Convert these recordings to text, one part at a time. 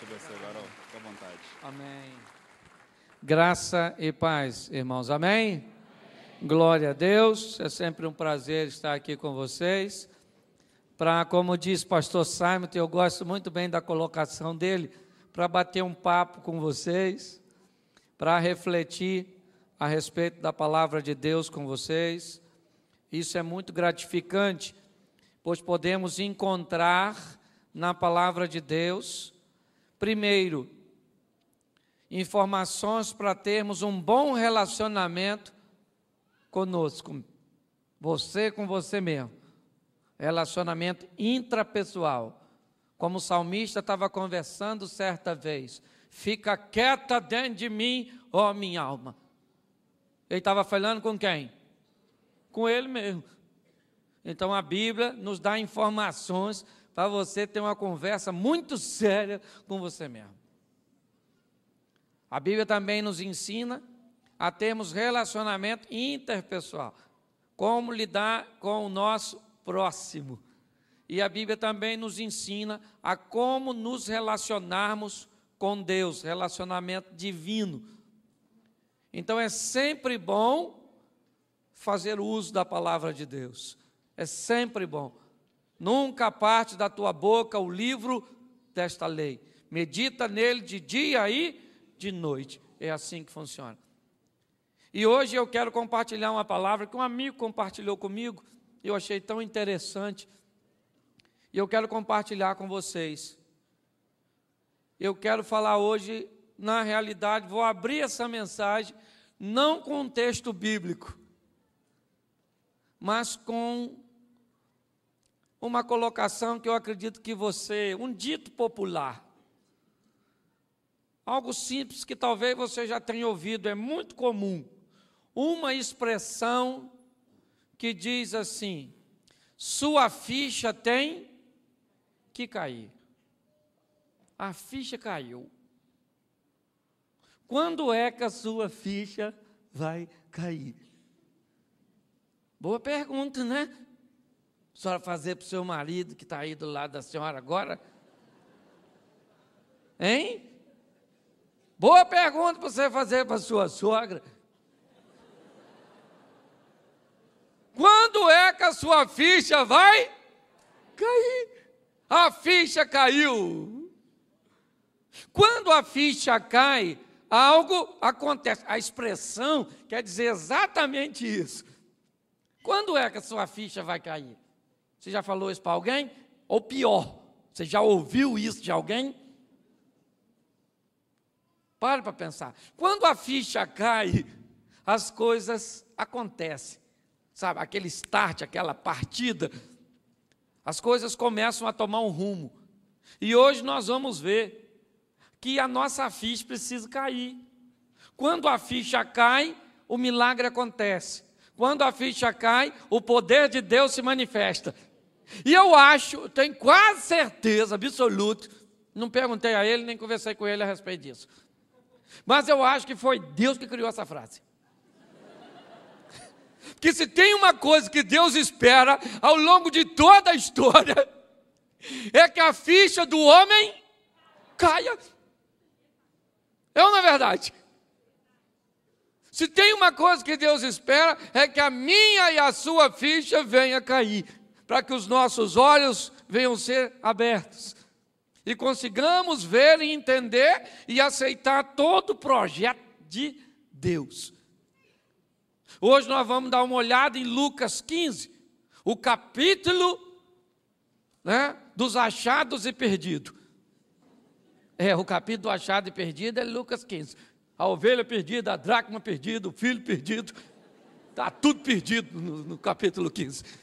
te abençoe, Fica à vontade. Amém. Graça e paz, irmãos. Amém? Amém? Glória a Deus. É sempre um prazer estar aqui com vocês. Para, como diz pastor Simon, eu gosto muito bem da colocação dele, para bater um papo com vocês, para refletir a respeito da palavra de Deus com vocês. Isso é muito gratificante, pois podemos encontrar na palavra de Deus Primeiro, informações para termos um bom relacionamento conosco, você com você mesmo. Relacionamento intrapessoal. Como o salmista estava conversando certa vez, fica quieta dentro de mim, ó minha alma. Ele estava falando com quem? Com ele mesmo. Então a Bíblia nos dá informações para você ter uma conversa muito séria com você mesmo. A Bíblia também nos ensina a termos relacionamento interpessoal, como lidar com o nosso próximo. E a Bíblia também nos ensina a como nos relacionarmos com Deus, relacionamento divino. Então é sempre bom fazer uso da palavra de Deus. É sempre bom. Nunca parte da tua boca o livro desta lei. Medita nele de dia e de noite. É assim que funciona. E hoje eu quero compartilhar uma palavra que um amigo compartilhou comigo, eu achei tão interessante. E eu quero compartilhar com vocês. Eu quero falar hoje, na realidade, vou abrir essa mensagem não com um texto bíblico, mas com uma colocação que eu acredito que você, um dito popular, algo simples que talvez você já tenha ouvido, é muito comum, uma expressão que diz assim: sua ficha tem que cair. A ficha caiu. Quando é que a sua ficha vai cair? Boa pergunta, né? senhora fazer para o seu marido que está aí do lado da senhora agora? Hein? Boa pergunta para você fazer para sua sogra. Quando é que a sua ficha vai cair? A ficha caiu. Quando a ficha cai, algo acontece. A expressão quer dizer exatamente isso. Quando é que a sua ficha vai cair? Você já falou isso para alguém? Ou pior, você já ouviu isso de alguém? Pare para pensar. Quando a ficha cai, as coisas acontecem. Sabe, aquele start, aquela partida, as coisas começam a tomar um rumo. E hoje nós vamos ver que a nossa ficha precisa cair. Quando a ficha cai, o milagre acontece. Quando a ficha cai, o poder de Deus se manifesta. E eu acho, tenho quase certeza absoluta, não perguntei a ele, nem conversei com ele a respeito disso. Mas eu acho que foi Deus que criou essa frase. Que se tem uma coisa que Deus espera ao longo de toda a história, é que a ficha do homem caia. É ou não é verdade? Se tem uma coisa que Deus espera, é que a minha e a sua ficha venha cair para que os nossos olhos venham ser abertos e consigamos ver e entender e aceitar todo o projeto de Deus. Hoje nós vamos dar uma olhada em Lucas 15, o capítulo né, dos achados e perdidos. É, o capítulo do achado e perdido é Lucas 15. A ovelha perdida, a dracma perdida, o filho perdido. Está tudo perdido no, no capítulo 15.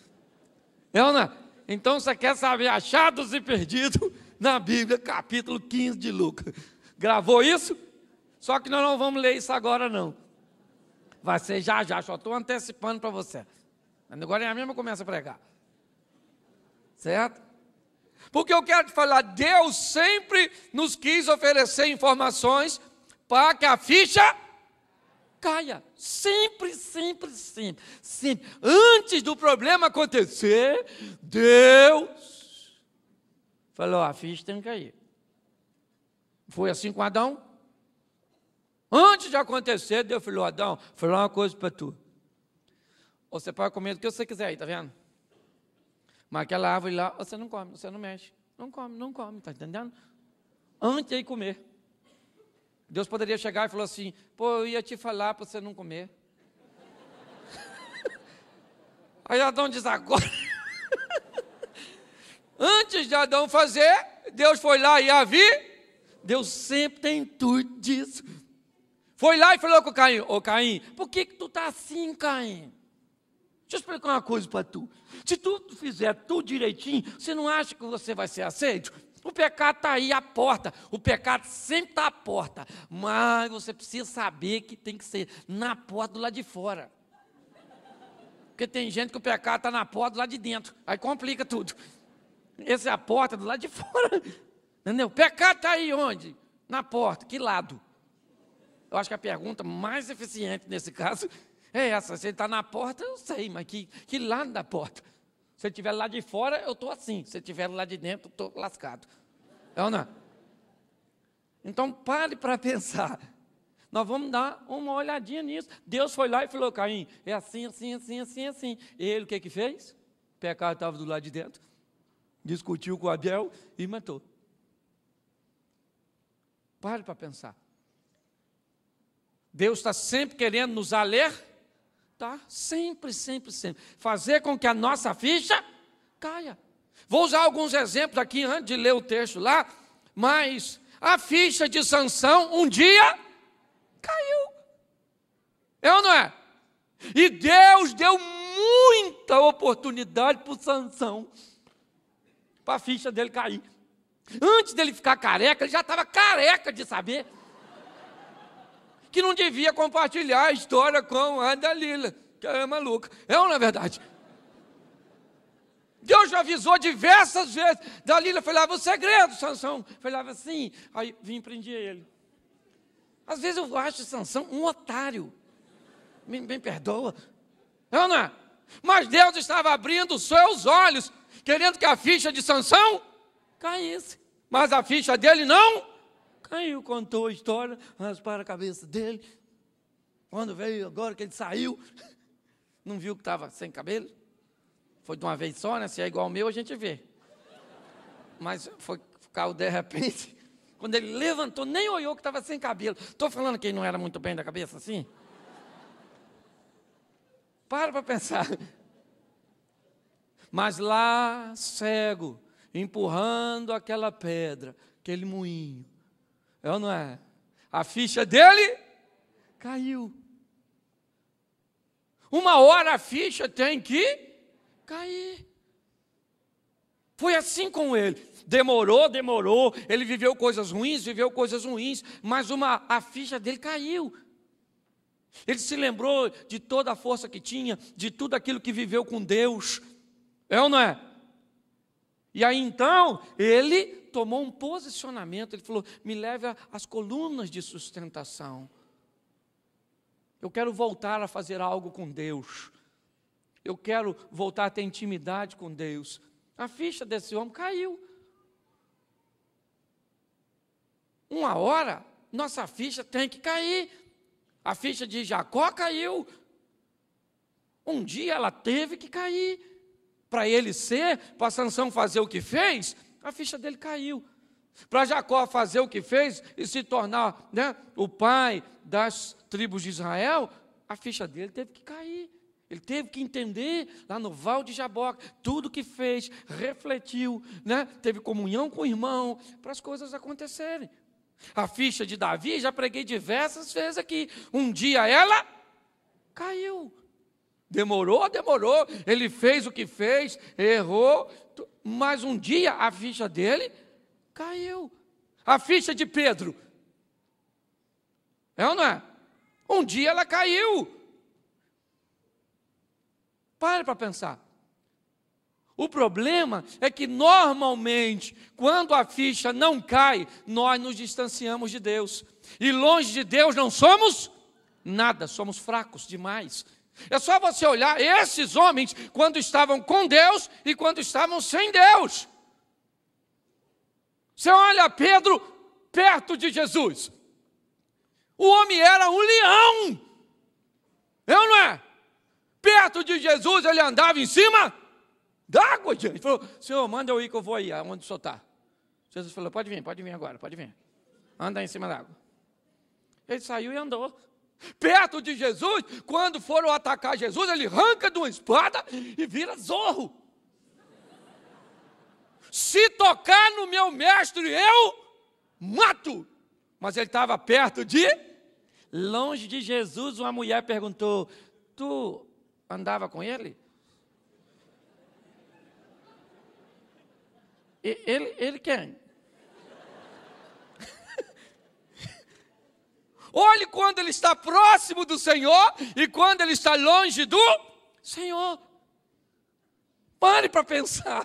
É, é, Então você quer saber achados e perdidos na Bíblia, capítulo 15 de Lucas. Gravou isso? Só que nós não vamos ler isso agora, não. Vai ser já já, só estou antecipando para você. Agora é a mesma começa a pregar. Certo? Porque eu quero te falar, Deus sempre nos quis oferecer informações para que a ficha caia. Sempre, sempre, sempre, sempre. Antes do problema acontecer, Deus falou: a ah, ficha tem que cair. Foi assim com Adão? Antes de acontecer, Deus falou: Adão, vou falar uma coisa para tu. Você pode comer o que você quiser aí, tá vendo? Mas aquela árvore lá, você não come, você não mexe. Não come, não come, tá entendendo? Antes de comer. Deus poderia chegar e falar assim: pô, eu ia te falar para você não comer. Aí Adão diz: agora. Antes de Adão fazer, Deus foi lá e a vi. Deus sempre tem tudo disso. Foi lá e falou com o Caim: Ô Caim, por que, que tu tá assim, Caim? Deixa eu explicar uma coisa para tu. Se tu fizer tudo direitinho, você não acha que você vai ser aceito? O pecado está aí à porta, o pecado sempre está à porta, mas você precisa saber que tem que ser na porta do lado de fora. Porque tem gente que o pecado está na porta do lado de dentro, aí complica tudo. Essa é a porta do lado de fora, entendeu? O pecado está aí onde? Na porta, que lado? Eu acho que a pergunta mais eficiente nesse caso é essa. Se ele está na porta, eu sei, mas que, que lado da porta? Se eu estiver lá de fora, eu estou assim. Se eu estiver lá de dentro, estou lascado. É ou não? É? Então pare para pensar. Nós vamos dar uma olhadinha nisso. Deus foi lá e falou: Caim, é assim, assim, assim, assim, assim. Ele o que, que fez? O pecado estava do lado de dentro. Discutiu com Abel e matou. Pare para pensar. Deus está sempre querendo nos alertar tá? Sempre, sempre, sempre. Fazer com que a nossa ficha caia. Vou usar alguns exemplos aqui antes de ler o texto lá, mas a ficha de Sansão um dia caiu. É ou não é? E Deus deu muita oportunidade para Sansão, para a ficha dele cair. Antes dele ficar careca, ele já estava careca de saber que não devia compartilhar a história com a Dalila, que é maluca. É ou não é verdade? Deus já avisou diversas vezes. Dalila falava ah, o segredo, é Sansão. Falava assim, aí vim prendi ele. Às vezes eu acho Sansão um otário. Me, me perdoa. É ou não é? Mas Deus estava abrindo os seus olhos, querendo que a ficha de Sansão caísse. Mas a ficha dele não Aí eu contou a história, para a cabeça dele. Quando veio, agora que ele saiu, não viu que estava sem cabelo? Foi de uma vez só, né? Se é igual ao meu, a gente vê. Mas foi caiu de repente. Quando ele levantou, nem olhou que estava sem cabelo. Estou falando que ele não era muito bem da cabeça assim? Para para pensar. Mas lá, cego, empurrando aquela pedra, aquele moinho, é ou não é? A ficha dele caiu. Uma hora a ficha tem que cair. Foi assim com ele. Demorou, demorou. Ele viveu coisas ruins, viveu coisas ruins, mas uma, a ficha dele caiu. Ele se lembrou de toda a força que tinha, de tudo aquilo que viveu com Deus. É ou não é? E aí então ele tomou um posicionamento, ele falou: me leve às colunas de sustentação. Eu quero voltar a fazer algo com Deus. Eu quero voltar a ter intimidade com Deus. A ficha desse homem caiu. Uma hora, nossa ficha tem que cair. A ficha de Jacó caiu. Um dia ela teve que cair para ele ser, para Sansão fazer o que fez, a ficha dele caiu. Para Jacó fazer o que fez e se tornar né, o pai das tribos de Israel, a ficha dele teve que cair. Ele teve que entender lá no Val de Jaboc, tudo o que fez, refletiu, né, teve comunhão com o irmão, para as coisas acontecerem. A ficha de Davi, já preguei diversas vezes aqui. Um dia ela caiu. Demorou, demorou, ele fez o que fez, errou, mas um dia a ficha dele caiu. A ficha de Pedro. É ou não é? Um dia ela caiu. Pare para pensar. O problema é que, normalmente, quando a ficha não cai, nós nos distanciamos de Deus. E longe de Deus não somos nada, somos fracos demais. É só você olhar esses homens quando estavam com Deus e quando estavam sem Deus. Você olha Pedro perto de Jesus. O homem era um leão. Eu é não é? Perto de Jesus, ele andava em cima d'água, gente. Ele falou: Senhor, manda eu ir que eu vou aí, aonde o senhor está. Jesus falou: Pode vir, pode vir agora, pode vir. Anda em cima d'água. Ele saiu e andou. Perto de Jesus, quando foram atacar Jesus, ele arranca de uma espada e vira zorro. Se tocar no meu mestre, eu mato. Mas ele estava perto de. Longe de Jesus, uma mulher perguntou: Tu andava com ele? Ele, ele quem? Olhe quando ele está próximo do Senhor e quando ele está longe do Senhor. Pare para pensar.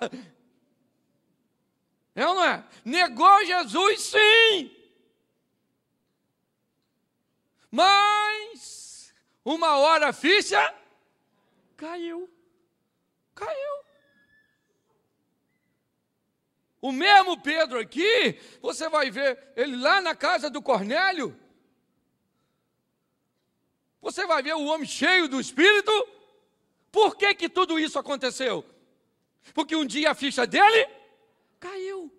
É ou não é? Negou Jesus, sim. Mas, uma hora ficha caiu. Caiu. O mesmo Pedro aqui, você vai ver ele lá na casa do Cornélio, você vai ver o homem cheio do espírito. Por que, que tudo isso aconteceu? Porque um dia a ficha dele caiu.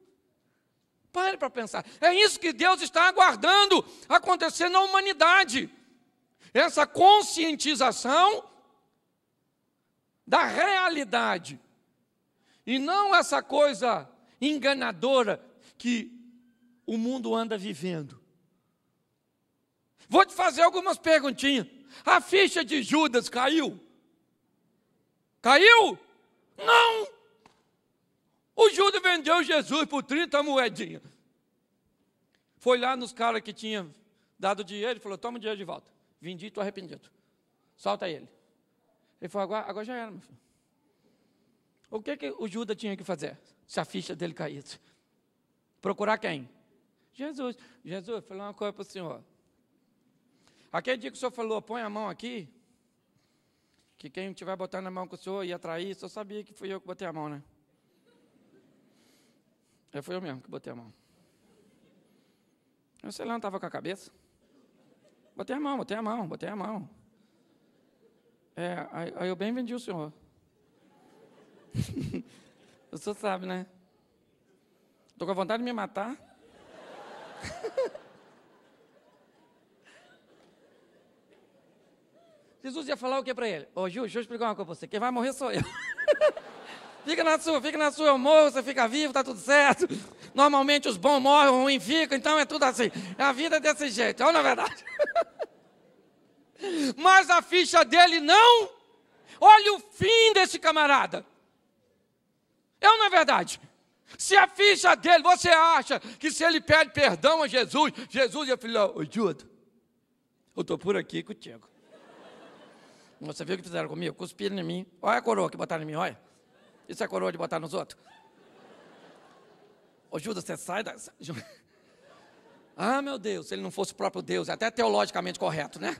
Pare para pensar. É isso que Deus está aguardando acontecer na humanidade. Essa conscientização da realidade. E não essa coisa enganadora que o mundo anda vivendo. Vou te fazer algumas perguntinhas. A ficha de Judas caiu? Caiu? Não! O Judas vendeu Jesus por 30 moedinhas. Foi lá nos caras que tinha dado dinheiro e falou: toma o dinheiro de volta. Vendi, estou arrependido. Solta ele. Ele falou: agora, agora já era, meu filho. O que, que o Judas tinha que fazer se a ficha dele caísse? Procurar quem? Jesus. Jesus, falou uma coisa para o senhor. Aquele dia que o senhor falou, põe a mão aqui, que quem tiver botando a mão com o senhor ia trair, o senhor sabia que fui eu que botei a mão, né? É, foi eu mesmo que botei a mão. Eu sei lá, não estava com a cabeça. Botei a mão, botei a mão, botei a mão. É, aí, aí eu bem vendi o senhor. o senhor sabe, né? Estou com vontade de me matar. Jesus ia falar o que para ele? Ô, oh, Ju, deixa eu explicar uma coisa para você. Quem vai morrer sou eu. fica na sua, fica na sua, eu morro, você fica vivo, tá tudo certo. Normalmente os bons morrem, o ruim fica, então é tudo assim. A vida é desse jeito, ou na verdade. Mas a ficha dele não. Olha o fim desse camarada. É ou não é verdade? Se a ficha dele, você acha que se ele pede perdão a Jesus, Jesus ia falar, ô Judas, eu estou por aqui contigo. Você viu o que fizeram comigo? Cuspiram em mim. Olha a coroa que botaram em mim, olha. Isso é coroa de botar nos outros. Ô Judas, você sai da. Ah, meu Deus, se ele não fosse o próprio Deus, é até teologicamente correto, né?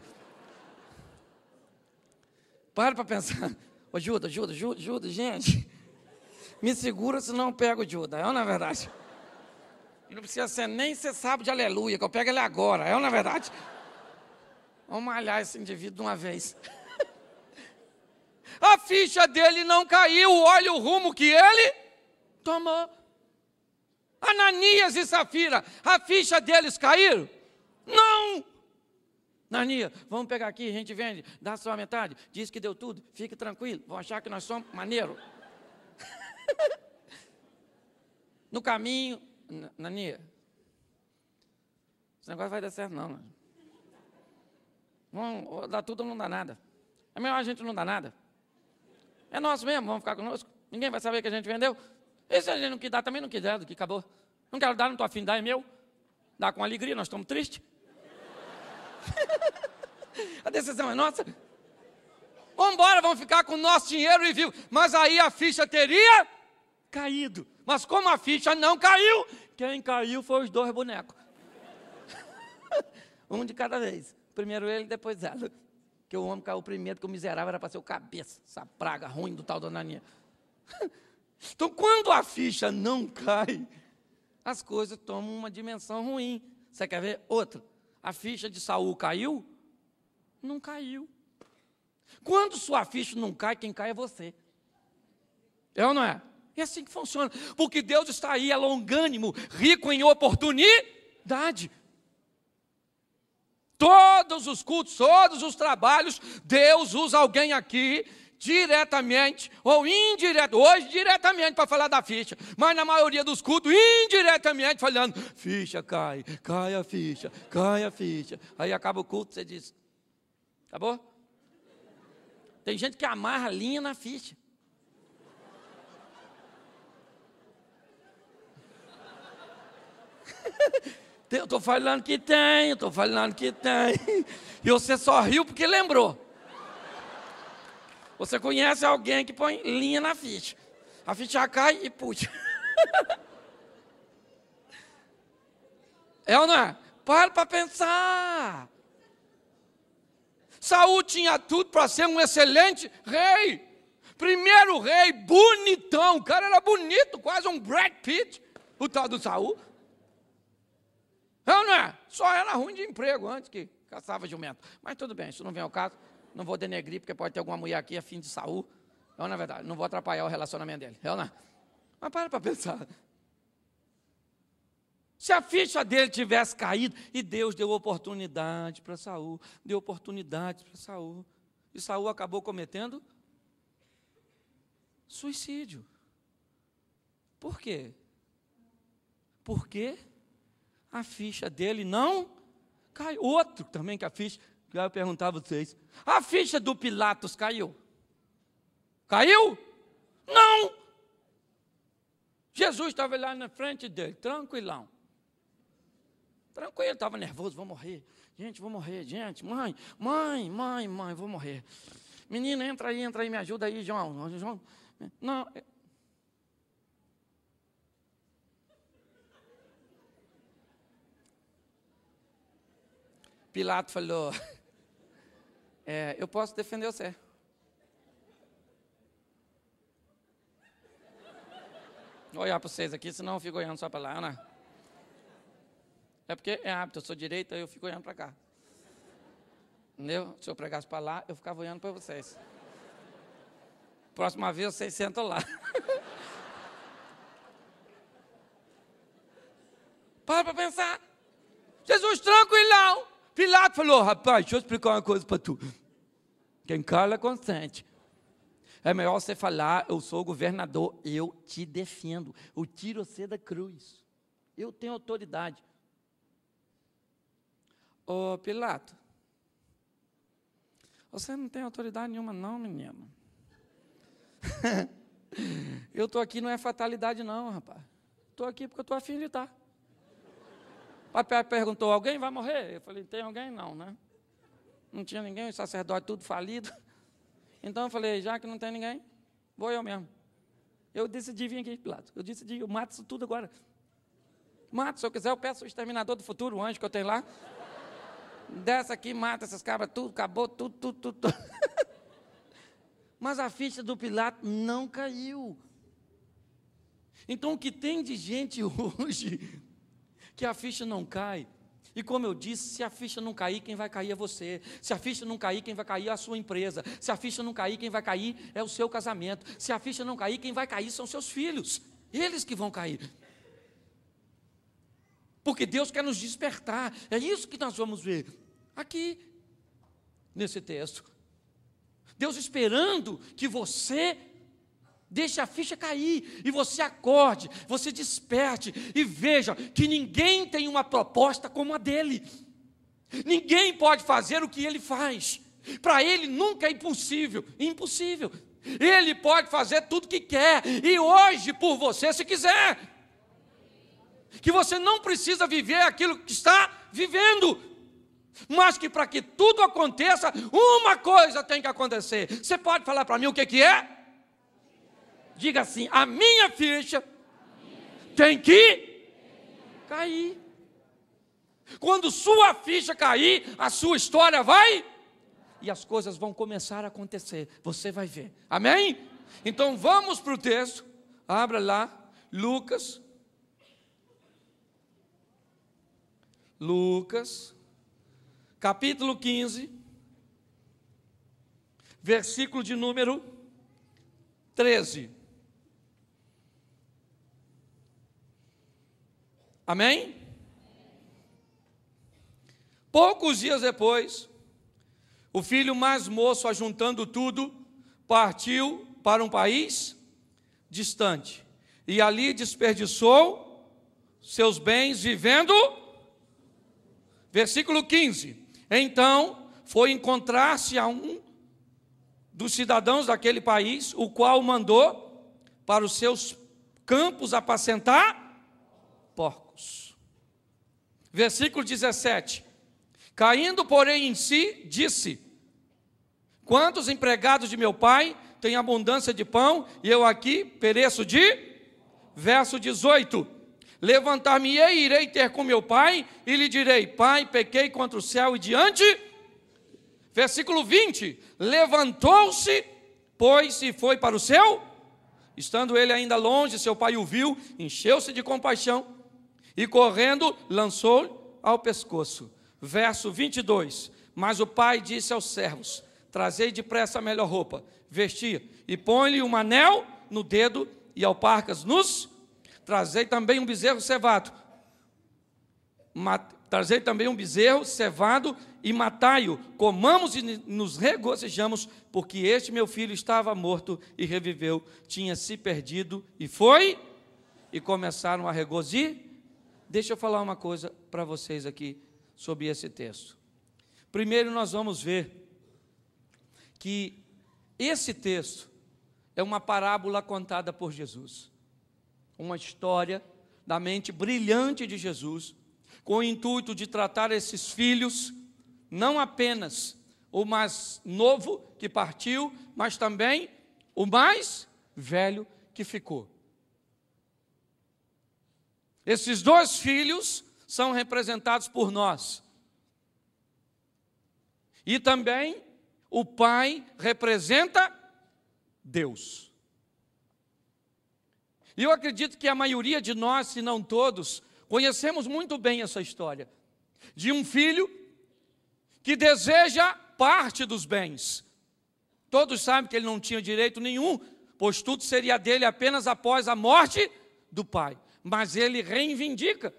Para para pensar. Ô Judas, Judas, Judas, gente. Me segura, senão eu pego o Judas. É ou não é verdade? não precisa ser nem ser sábio de aleluia, que eu pego ele agora. É ou não é verdade? Vamos malhar esse indivíduo de uma vez a ficha dele não caiu, olha o rumo que ele tomou. Ananias e Safira, a ficha deles caíram? Não! Ananias, vamos pegar aqui, a gente vende, dá só a metade, diz que deu tudo, fique tranquilo, vão achar que nós somos maneiro. no caminho, Ananias, esse negócio vai dar certo não, mano. Não, dá tudo não dá nada. É melhor a gente não dar nada. É nosso mesmo, vamos ficar conosco. Ninguém vai saber que a gente vendeu. E se a gente não quiser dar, também não quiser, do que acabou. Não quero dar, não estou afim de dar, é meu. Dá com alegria, nós estamos tristes. a decisão é nossa. Vamos embora, vamos ficar com o nosso dinheiro e vivo. Mas aí a ficha teria caído. Mas como a ficha não caiu, quem caiu foi os dois bonecos. um de cada vez. Primeiro ele, depois ela que o homem caiu primeiro, que o miserável era para ser o cabeça, essa praga ruim do tal Dona Nia. Então, quando a ficha não cai, as coisas tomam uma dimensão ruim. Você quer ver outra? A ficha de Saul caiu? Não caiu. Quando sua ficha não cai, quem cai é você. É ou não é? É assim que funciona. Porque Deus está aí, é longânimo, rico em oportunidade. Todos os cultos, todos os trabalhos, Deus usa alguém aqui diretamente ou indireto, hoje diretamente para falar da ficha, mas na maioria dos cultos indiretamente falando, ficha cai, cai a ficha, cai a ficha. Aí acaba o culto, você diz, acabou? Tem gente que amarra linha na ficha. Eu estou falando que tem, eu estou falando que tem. E você só riu porque lembrou. Você conhece alguém que põe linha na ficha. A ficha cai e puxa. É ou não é? Para para pensar. Saúl tinha tudo para ser um excelente rei. Primeiro rei, bonitão. O cara era bonito, quase um Brad Pitt, o tal do Saúl. Não, não é? Só era ruim de emprego antes que caçava jumento. Mas tudo bem, isso não vem ao caso. Não vou denegrir, porque pode ter alguma mulher aqui a fim de saúde. Eu, na é verdade, não vou atrapalhar o relacionamento dele. Eu não. Mas para para pensar. Se a ficha dele tivesse caído, e Deus deu oportunidade para Saul, deu oportunidade para Saul. E Saul acabou cometendo suicídio. Por quê? Por quê? a ficha dele não cai. Outro também que a ficha, eu ia perguntar a vocês, a ficha do Pilatos caiu? Caiu? Não! Jesus estava lá na frente dele, tranquilão. Tranquilo, estava nervoso, vou morrer. Gente, vou morrer, gente. Mãe, mãe, mãe, mãe, vou morrer. Menina, entra aí, entra aí, me ajuda aí, João. João. Não, Pilato falou: é, Eu posso defender você. Vou olhar para vocês aqui, senão eu fico olhando só para lá, né? É porque é hábito, eu sou direita, eu fico olhando para cá. Entendeu? Se eu pregasse para lá, eu ficava olhando para vocês. Próxima vez vocês sentam lá. para para pensar. Jesus, tranquilão. Pilato falou: rapaz, deixa eu explicar uma coisa para tu. Quem cala consente. É melhor você falar: eu sou o governador, eu te defendo. Eu tiro você da cruz. Eu tenho autoridade. Ô Pilato, você não tem autoridade nenhuma, não, menino. eu estou aqui, não é fatalidade, não, rapaz. Estou aqui porque eu estou afim de estar. Tá. Papai perguntou: alguém vai morrer? Eu falei: tem alguém? Não, né? Não tinha ninguém, o sacerdote tudo falido. Então eu falei: já que não tem ninguém, vou eu mesmo. Eu decidi vir aqui, Pilato. Eu decidi, eu mato isso tudo agora. Mato, se eu quiser, eu peço o exterminador do futuro, o anjo que eu tenho lá. Desce aqui, mata essas cabras, tudo, acabou, tudo, tudo, tudo. tudo. Mas a ficha do Pilato não caiu. Então, o que tem de gente hoje que a ficha não cai. E como eu disse, se a ficha não cair, quem vai cair é você. Se a ficha não cair, quem vai cair é a sua empresa. Se a ficha não cair, quem vai cair é o seu casamento. Se a ficha não cair, quem vai cair são seus filhos. Eles que vão cair. Porque Deus quer nos despertar. É isso que nós vamos ver aqui nesse texto. Deus esperando que você Deixe a ficha cair e você acorde, você desperte e veja que ninguém tem uma proposta como a dele. Ninguém pode fazer o que ele faz. Para ele nunca é impossível, impossível. Ele pode fazer tudo que quer e hoje por você se quiser. Que você não precisa viver aquilo que está vivendo, mas que para que tudo aconteça, uma coisa tem que acontecer. Você pode falar para mim o que, que é? Diga assim: a minha ficha tem que cair. Quando sua ficha cair, a sua história vai e as coisas vão começar a acontecer. Você vai ver. Amém? Então vamos para o texto. Abra lá, Lucas. Lucas, capítulo 15, versículo de número 13. Amém? Poucos dias depois, o filho mais moço, ajuntando tudo, partiu para um país distante e ali desperdiçou seus bens vivendo. Versículo 15: Então foi encontrar-se a um dos cidadãos daquele país, o qual mandou para os seus campos apacentar focos. Versículo 17: Caindo, porém, em si, disse: Quantos empregados de meu pai têm abundância de pão e eu aqui pereço de? Verso 18: Levantar-me-ei e irei ter com meu pai e lhe direi: Pai, pequei contra o céu e diante. Versículo 20: Levantou-se, pois, e foi para o céu, Estando ele ainda longe, seu pai o viu, encheu-se de compaixão e correndo, lançou ao pescoço. Verso 22. Mas o pai disse aos servos: Trazei depressa a melhor roupa, vesti e põe-lhe um anel no dedo e alparcas nos. Trazei também um bezerro cevado. Trazei também um bezerro cevado e matai-o. Comamos e nos regozijamos, porque este meu filho estava morto e reviveu, tinha se perdido e foi. E começaram a regozijar Deixa eu falar uma coisa para vocês aqui sobre esse texto. Primeiro, nós vamos ver que esse texto é uma parábola contada por Jesus, uma história da mente brilhante de Jesus, com o intuito de tratar esses filhos, não apenas o mais novo que partiu, mas também o mais velho que ficou. Esses dois filhos são representados por nós. E também o pai representa Deus. E eu acredito que a maioria de nós, se não todos, conhecemos muito bem essa história de um filho que deseja parte dos bens. Todos sabem que ele não tinha direito nenhum, pois tudo seria dele apenas após a morte do pai mas ele reivindica.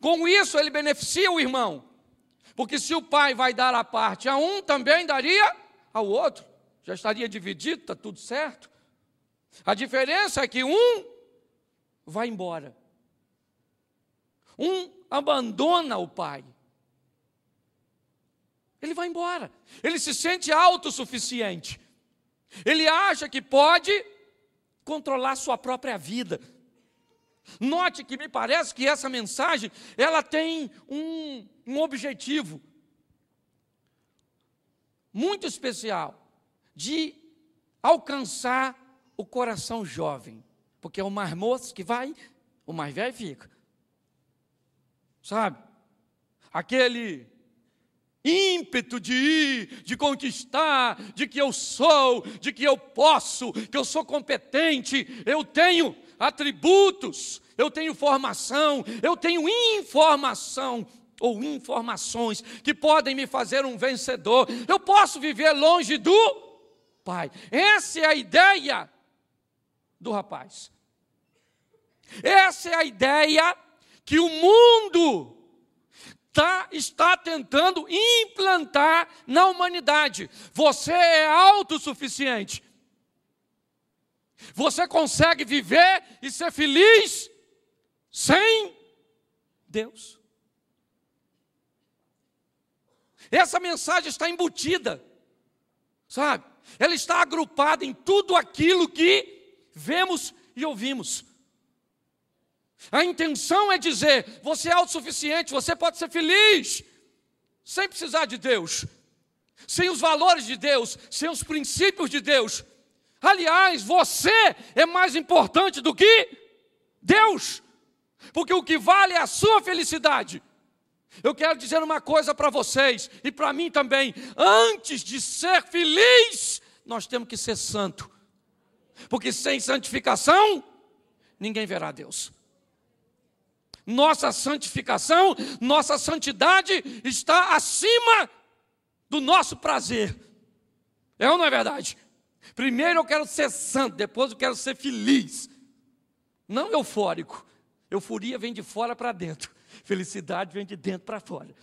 Com isso, ele beneficia o irmão. Porque se o pai vai dar a parte a um, também daria ao outro. Já estaria dividido, está tudo certo. A diferença é que um vai embora. Um abandona o pai. Ele vai embora. Ele se sente autossuficiente. Ele acha que pode controlar sua própria vida. Note que me parece que essa mensagem ela tem um, um objetivo muito especial de alcançar o coração jovem, porque é o mais moço que vai, o mais velho fica, sabe? Aquele ímpeto de ir, de conquistar, de que eu sou, de que eu posso, que eu sou competente, eu tenho, atributos, eu tenho formação, eu tenho informação ou informações que podem me fazer um vencedor. Eu posso viver longe do Pai. Essa é a ideia do rapaz. Essa é a ideia que o mundo tá, está tentando implantar na humanidade. Você é autossuficiente. Você consegue viver e ser feliz sem Deus. Essa mensagem está embutida, sabe? Ela está agrupada em tudo aquilo que vemos e ouvimos. A intenção é dizer: você é autossuficiente, você pode ser feliz, sem precisar de Deus, sem os valores de Deus, sem os princípios de Deus, Aliás, você é mais importante do que Deus, porque o que vale é a sua felicidade. Eu quero dizer uma coisa para vocês e para mim também: antes de ser feliz, nós temos que ser santo, porque sem santificação, ninguém verá Deus. Nossa santificação, nossa santidade está acima do nosso prazer. É ou não é verdade? Primeiro eu quero ser santo, depois eu quero ser feliz. Não eufórico. Euforia vem de fora para dentro. Felicidade vem de dentro para fora.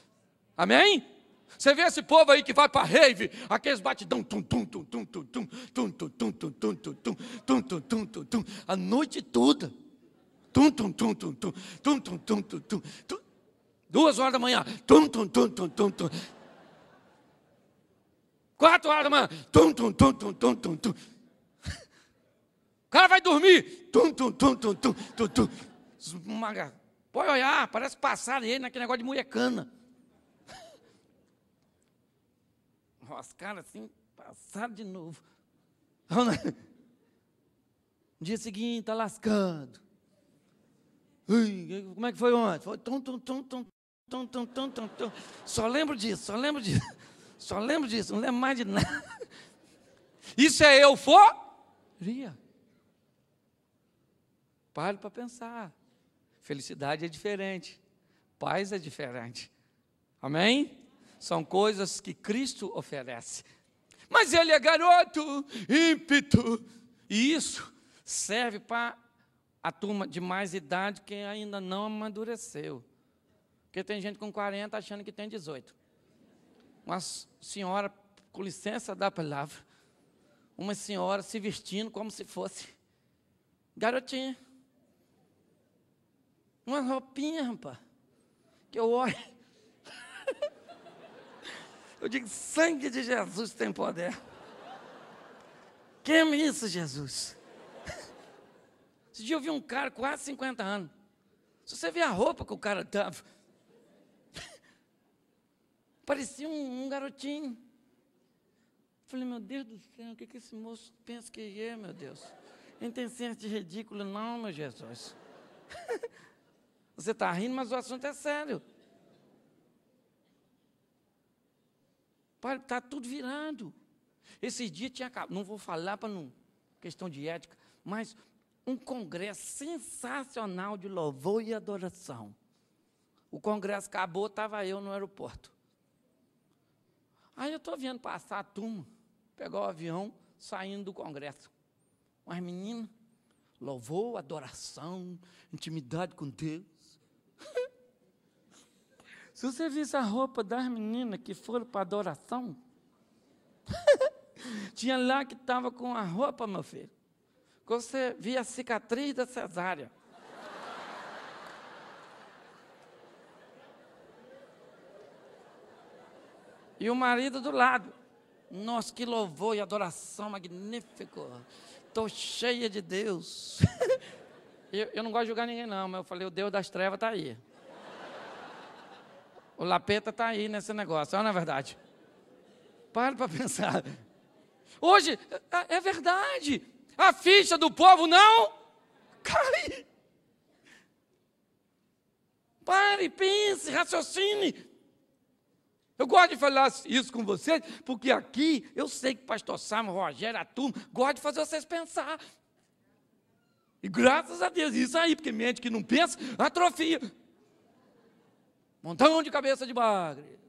Amém? Você vê esse povo aí que vai para rave, aqueles batidão tum tum tum tum tum tum tum tum tum tum tum tum tum tum tum tum tum tum a noite toda. Tum tum tum tum tum tum tum tum tum tum. Duas horas da manhã. Tum tum tum tum tum tum. Quatro horas da manhã. Tum, tum, tum, tum, tum, tum, tum. O cara vai dormir. Tum, tum, tum, tum, tum, tum, tum. Pode olhar, parece passar ele naquele negócio de mulhercana. Os caras assim, passaram de novo. No dia seguinte, está lascando. como é que foi ontem? Foi tum, tum, tum, tum, tum, tum, tum, tum, tum. Só lembro disso, só lembro disso. Só lembro disso, não lembro mais de nada. Isso é euforia. Pare para pensar. Felicidade é diferente. Paz é diferente. Amém? São coisas que Cristo oferece. Mas ele é garoto, ímpeto. E isso serve para a turma de mais idade que ainda não amadureceu. Porque tem gente com 40 achando que tem 18 uma senhora, com licença da palavra, uma senhora se vestindo como se fosse garotinha. Uma roupinha, rapaz, que eu olho. Eu digo, sangue de Jesus tem poder. Queime isso, Jesus. Esse dia eu vi um cara, quase 50 anos. Se você vê a roupa que o cara estava, Parecia um, um garotinho. Falei, meu Deus do céu, o que, que esse moço pensa que é, meu Deus? Ele tem senso de ridículo, não, meu Jesus. Você está rindo, mas o assunto é sério. Está tudo virando. Esses dias tinha acabado, não vou falar para não, questão de ética, mas um congresso sensacional de louvor e adoração. O congresso acabou, estava eu no aeroporto. Aí eu estou vendo passar a turma, pegar o avião, saindo do Congresso. Mas, menina, louvor, adoração, intimidade com Deus. Se você visse a roupa das meninas que foram para adoração, tinha lá que estava com a roupa, meu filho. Quando você via a cicatriz da cesárea, E o marido do lado. Nossa, que louvor e adoração magnífico. Estou cheia de Deus. eu, eu, não gosto de julgar ninguém, não, mas eu falei, o Deus das trevas está aí. O Lapeta está aí nesse negócio, não é verdade? Para para pensar. Hoje, é, é verdade. A ficha do povo não cai. Pare, pense, raciocine. Eu gosto de falar isso com vocês, porque aqui eu sei que pastor Samuel, Rogério, a turma, gosta de fazer vocês pensar. E graças a Deus, isso aí, porque mente que não pensa, atrofia. Montão de cabeça de bagre.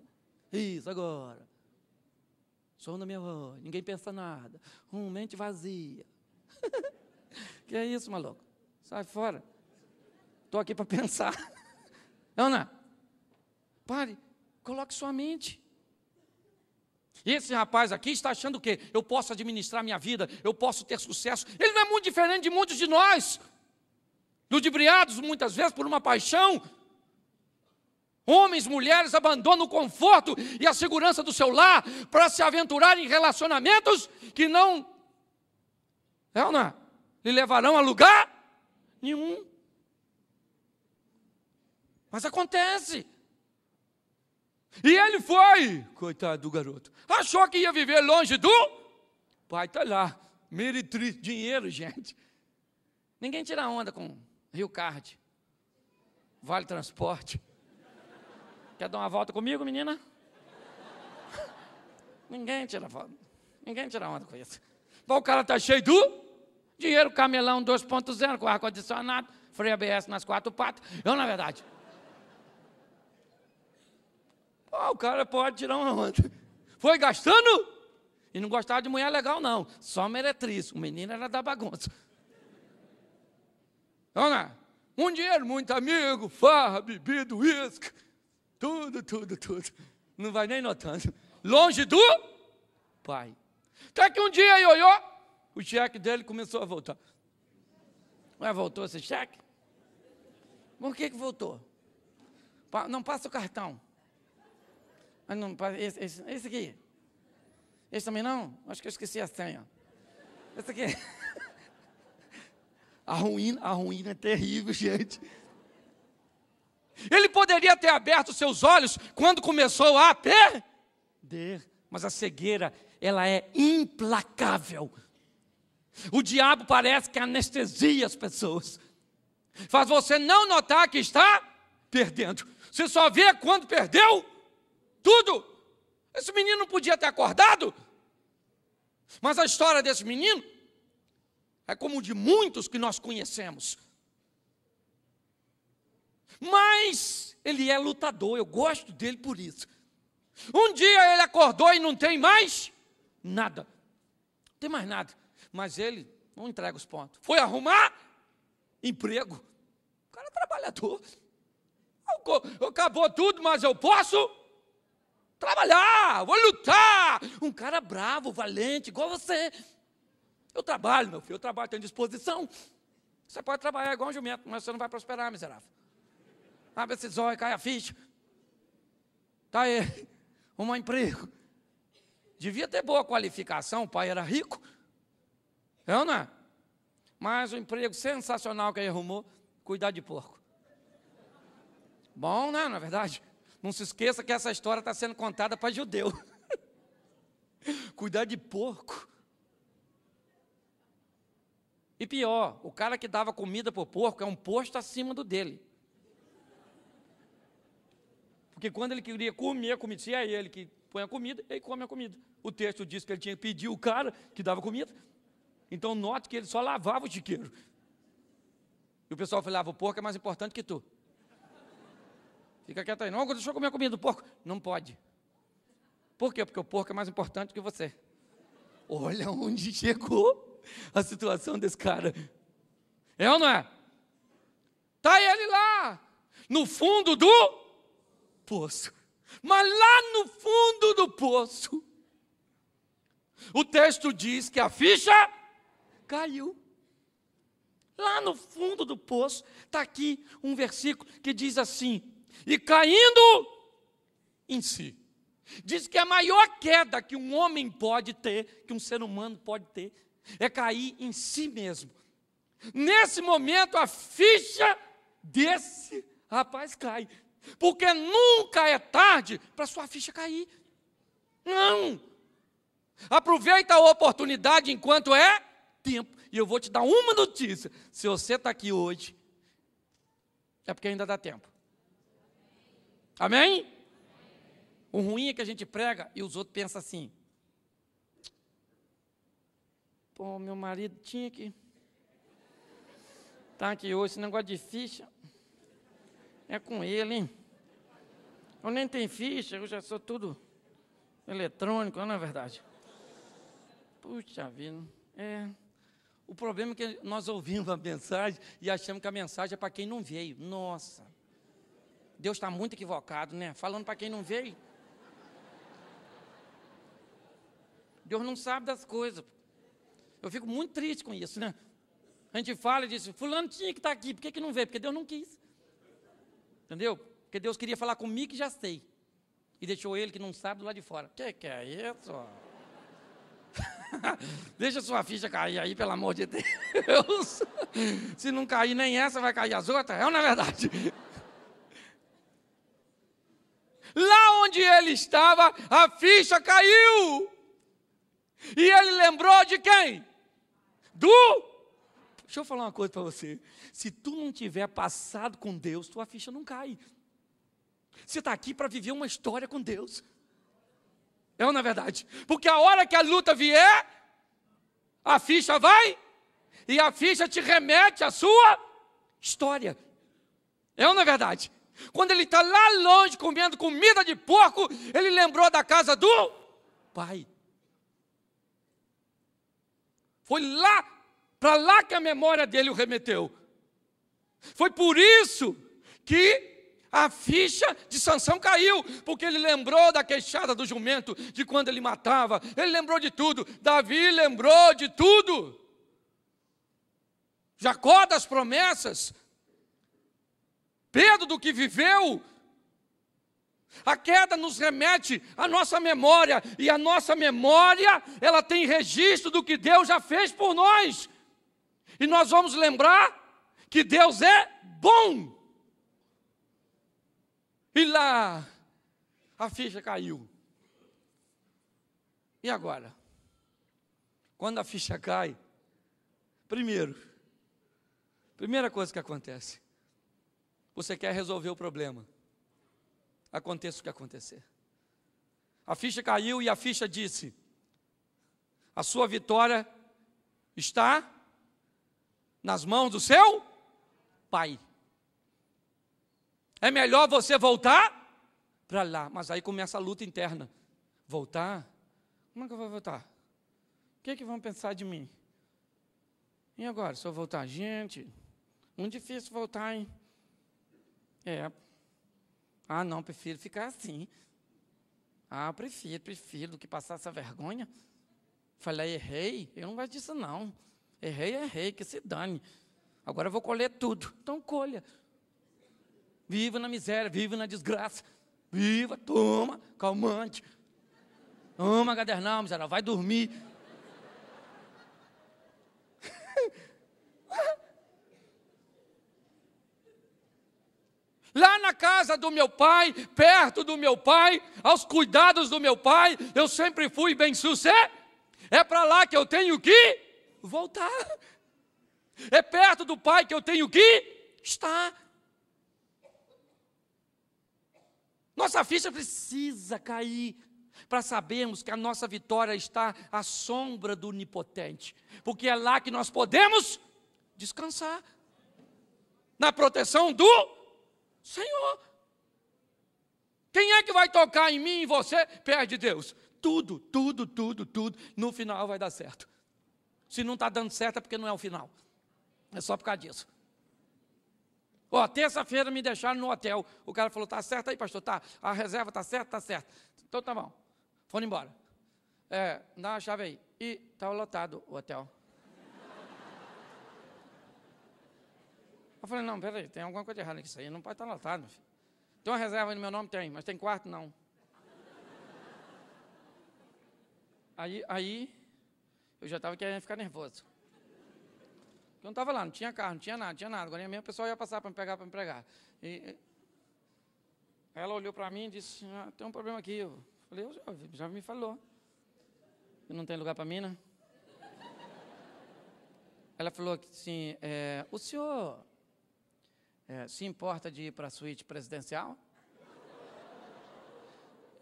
Isso agora. Som na minha voz, ninguém pensa nada. Hum, mente vazia. que é isso, maluco? Sai fora. Estou aqui para pensar. Ana, pare. Coloque sua mente. E esse rapaz aqui está achando o quê? Eu posso administrar minha vida, eu posso ter sucesso. Ele não é muito diferente de muitos de nós, ludibriados muitas vezes por uma paixão. Homens, mulheres abandonam o conforto e a segurança do seu lar para se aventurar em relacionamentos que não, é ou não? É? lhe levarão a lugar nenhum. Mas acontece. E ele foi, coitado do garoto, achou que ia viver longe do pai, está lá, meretriz, dinheiro, gente. Ninguém tira onda com Rio Card, Vale Transporte. Quer dar uma volta comigo, menina? Ninguém tira onda. Ninguém tira onda com isso. o cara está cheio do dinheiro, camelão 2.0, com ar-condicionado, freio ABS nas quatro patas. Eu, na verdade o cara pode tirar uma onda. Foi gastando? E não gostava de mulher legal, não. Só meretriz. O menino era da bagunça. Olha, então, né? um dinheiro, muito amigo, farra, bebida, uísque. Tudo, tudo, tudo. Não vai nem notando. Longe do pai. Tá Até que um dia, ioiô, o cheque dele começou a voltar. Mas voltou esse cheque? Por que, que voltou? Não passa o cartão. Ah, não, esse, esse, esse aqui. Esse também não? Acho que eu esqueci a senha. Esse aqui. A ruína, a ruína é terrível, gente. Ele poderia ter aberto seus olhos quando começou a perder, mas a cegueira, ela é implacável. O diabo parece que anestesia as pessoas. Faz você não notar que está perdendo. Você só vê quando perdeu tudo. Esse menino não podia ter acordado. Mas a história desse menino é como de muitos que nós conhecemos. Mas ele é lutador, eu gosto dele por isso. Um dia ele acordou e não tem mais nada. Não tem mais nada. Mas ele não entrega os pontos. Foi arrumar emprego. O cara é trabalhador. Acabou tudo, mas eu posso trabalhar, vou lutar. Um cara bravo, valente, igual você. Eu trabalho, meu filho, eu trabalho, tenho disposição. Você pode trabalhar igual um jumento, mas você não vai prosperar, miserável. Abre esses olhos, cai a ficha. Tá aí, um emprego. Devia ter boa qualificação, o pai era rico. Eu é não é? Mas o um emprego sensacional que ele arrumou, cuidar de porco. Bom, né? Na é verdade. Não se esqueça que essa história está sendo contada para judeu. Cuidar de porco. E pior, o cara que dava comida para o porco é um posto acima do dele. Porque quando ele queria comer a comida, se é ele que põe a comida, ele come a comida. O texto diz que ele tinha que pedir o cara que dava comida. Então note que ele só lavava o chiqueiro. E o pessoal falava, o porco é mais importante que tu. Fica quieto aí. Não, deixa eu comer a comida do porco. Não pode. Por quê? Porque o porco é mais importante que você. Olha onde chegou a situação desse cara. É ou não é? Está ele lá, no fundo do poço. Mas lá no fundo do poço, o texto diz que a ficha caiu. Lá no fundo do poço, está aqui um versículo que diz assim: e caindo em si. Diz que a maior queda que um homem pode ter, que um ser humano pode ter, é cair em si mesmo. Nesse momento, a ficha desse rapaz cai. Porque nunca é tarde para sua ficha cair. Não! Aproveita a oportunidade enquanto é tempo. E eu vou te dar uma notícia: se você está aqui hoje, é porque ainda dá tempo. Amém? O ruim é que a gente prega e os outros pensam assim. Pô, meu marido tinha que. Tá aqui hoje, esse negócio de ficha. É com ele, hein? Eu nem tenho ficha, eu já sou tudo eletrônico, não é verdade? Puxa vida. É. O problema é que nós ouvimos a mensagem e achamos que a mensagem é para quem não veio. Nossa. Deus está muito equivocado, né? Falando para quem não veio. Deus não sabe das coisas. Eu fico muito triste com isso, né? A gente fala e diz, fulano tinha que estar tá aqui, por que, que não veio? Porque Deus não quis. Entendeu? Porque Deus queria falar comigo que já sei. E deixou ele que não sabe do lado de fora. O que, que é isso? Deixa sua ficha cair aí, pelo amor de Deus. Se não cair nem essa, vai cair as outras. É ou não é verdade? ele estava, a ficha caiu. E ele lembrou de quem? Do. Deixa eu falar uma coisa para você. Se tu não tiver passado com Deus, tua ficha não cai. Você está aqui para viver uma história com Deus. É ou não é verdade? Porque a hora que a luta vier, a ficha vai e a ficha te remete à sua história. É ou não é verdade? Quando ele está lá longe comendo comida de porco, ele lembrou da casa do pai. Foi lá, para lá que a memória dele o remeteu. Foi por isso que a ficha de Sansão caiu, porque ele lembrou da queixada do jumento, de quando ele matava, ele lembrou de tudo, Davi lembrou de tudo. Jacó das promessas, Pedro do que viveu. A queda nos remete à nossa memória, e a nossa memória, ela tem registro do que Deus já fez por nós. E nós vamos lembrar que Deus é bom. E lá, a ficha caiu. E agora? Quando a ficha cai, primeiro, primeira coisa que acontece, você quer resolver o problema. Aconteça o que acontecer. A ficha caiu e a ficha disse: A sua vitória está nas mãos do seu pai. É melhor você voltar para lá, mas aí começa a luta interna. Voltar? Como é que eu vou voltar? O que, é que vão pensar de mim? E agora, se eu voltar, gente, muito difícil voltar, hein? É. Ah, não, prefiro ficar assim. Ah, prefiro, prefiro do que passar essa vergonha. Falei, errei? Eu não gosto disso, não. Errei, errei, que se dane. Agora eu vou colher tudo. Então colha. Viva na miséria, viva na desgraça. Viva, toma, calmante. Toma, gadernal, miserável, vai dormir. Lá na casa do meu pai, perto do meu pai, aos cuidados do meu pai, eu sempre fui bem sucedido. É para lá que eu tenho que voltar. É perto do pai que eu tenho que estar. Nossa ficha precisa cair para sabermos que a nossa vitória está à sombra do onipotente, porque é lá que nós podemos descansar na proteção do Senhor, quem é que vai tocar em mim e você? Perde Deus. Tudo, tudo, tudo, tudo. No final vai dar certo. Se não está dando certo é porque não é o final. É só por causa disso. Ó, terça-feira me deixaram no hotel. O cara falou: tá certo aí, pastor? Tá. A reserva tá certa? Tá certo. Então tá bom. Foram embora. É, dá uma chave aí. E estava tá lotado o hotel. Eu falei, não, peraí, tem alguma coisa errada nisso aí, não pode estar lotado, filho. Tem uma reserva no meu nome? Tem, mas tem quarto? Não. Aí, aí eu já estava querendo ficar nervoso. Porque eu não estava lá, não tinha carro, não tinha nada, não tinha nada. Agora mesmo o pessoal ia passar para me pegar, para me pregar. E, ela olhou para mim e disse, ah, tem um problema aqui. Eu falei, eu já, já me falou. E não tem lugar para mim, né? Ela falou assim, é, o senhor é, se importa de ir para a suíte presidencial?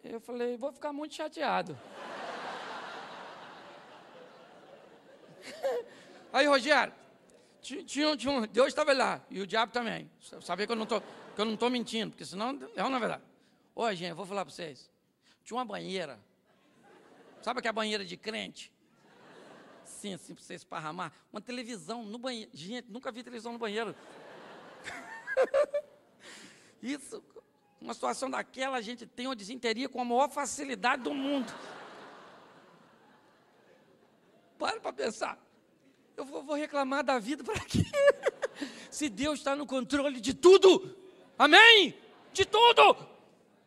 Eu falei, vou ficar muito chateado. Aí, Rogério, tinha, tinha, Deus estava lá e o diabo também. Sabia que eu não estou, eu não mentindo, porque senão é na verdade. Ô, gente, eu vou falar para vocês. Tinha uma banheira. Sabe aquela banheira de crente? Sim, assim, para você esparramar. Uma televisão no banheiro. Gente, nunca vi televisão no banheiro. Isso, uma situação daquela, a gente tem uma desinteria com a maior facilidade do mundo. Para para pensar. Eu vou, vou reclamar da vida para quê? Se Deus está no controle de tudo. Amém? De tudo.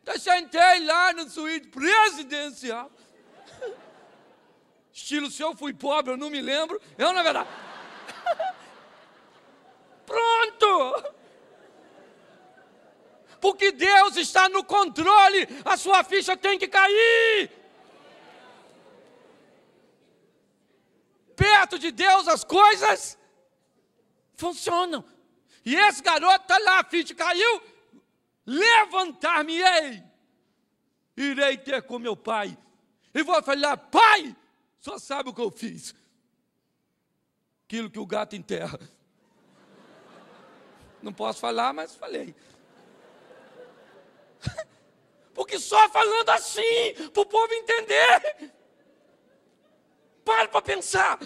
Eu sentei lá no suíte presidencial. Estilo se eu fui pobre, eu não me lembro. Eu, na verdade. Pronto! porque Deus está no controle, a sua ficha tem que cair. Perto de Deus as coisas funcionam. E esse garoto está lá, a ficha caiu, levantar-me-ei, irei ter com meu pai, e vou falar: Pai, só sabe o que eu fiz. Aquilo que o gato enterra. Não posso falar, mas falei. Porque só falando assim, para o povo entender. Pare para pensar.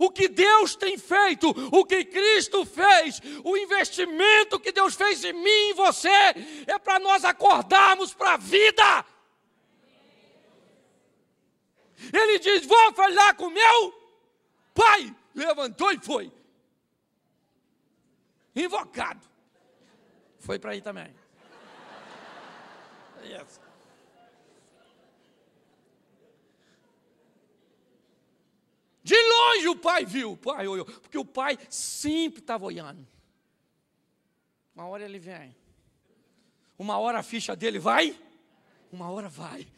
O que Deus tem feito, o que Cristo fez, o investimento que Deus fez em mim e em você, é para nós acordarmos para a vida. Ele diz: Vou falar com meu pai. Levantou e foi. Invocado. Foi para aí também yes. De longe o pai viu, o pai olhou, porque o pai sempre estava olhando. Uma hora ele vem, uma hora a ficha dele vai, uma hora vai,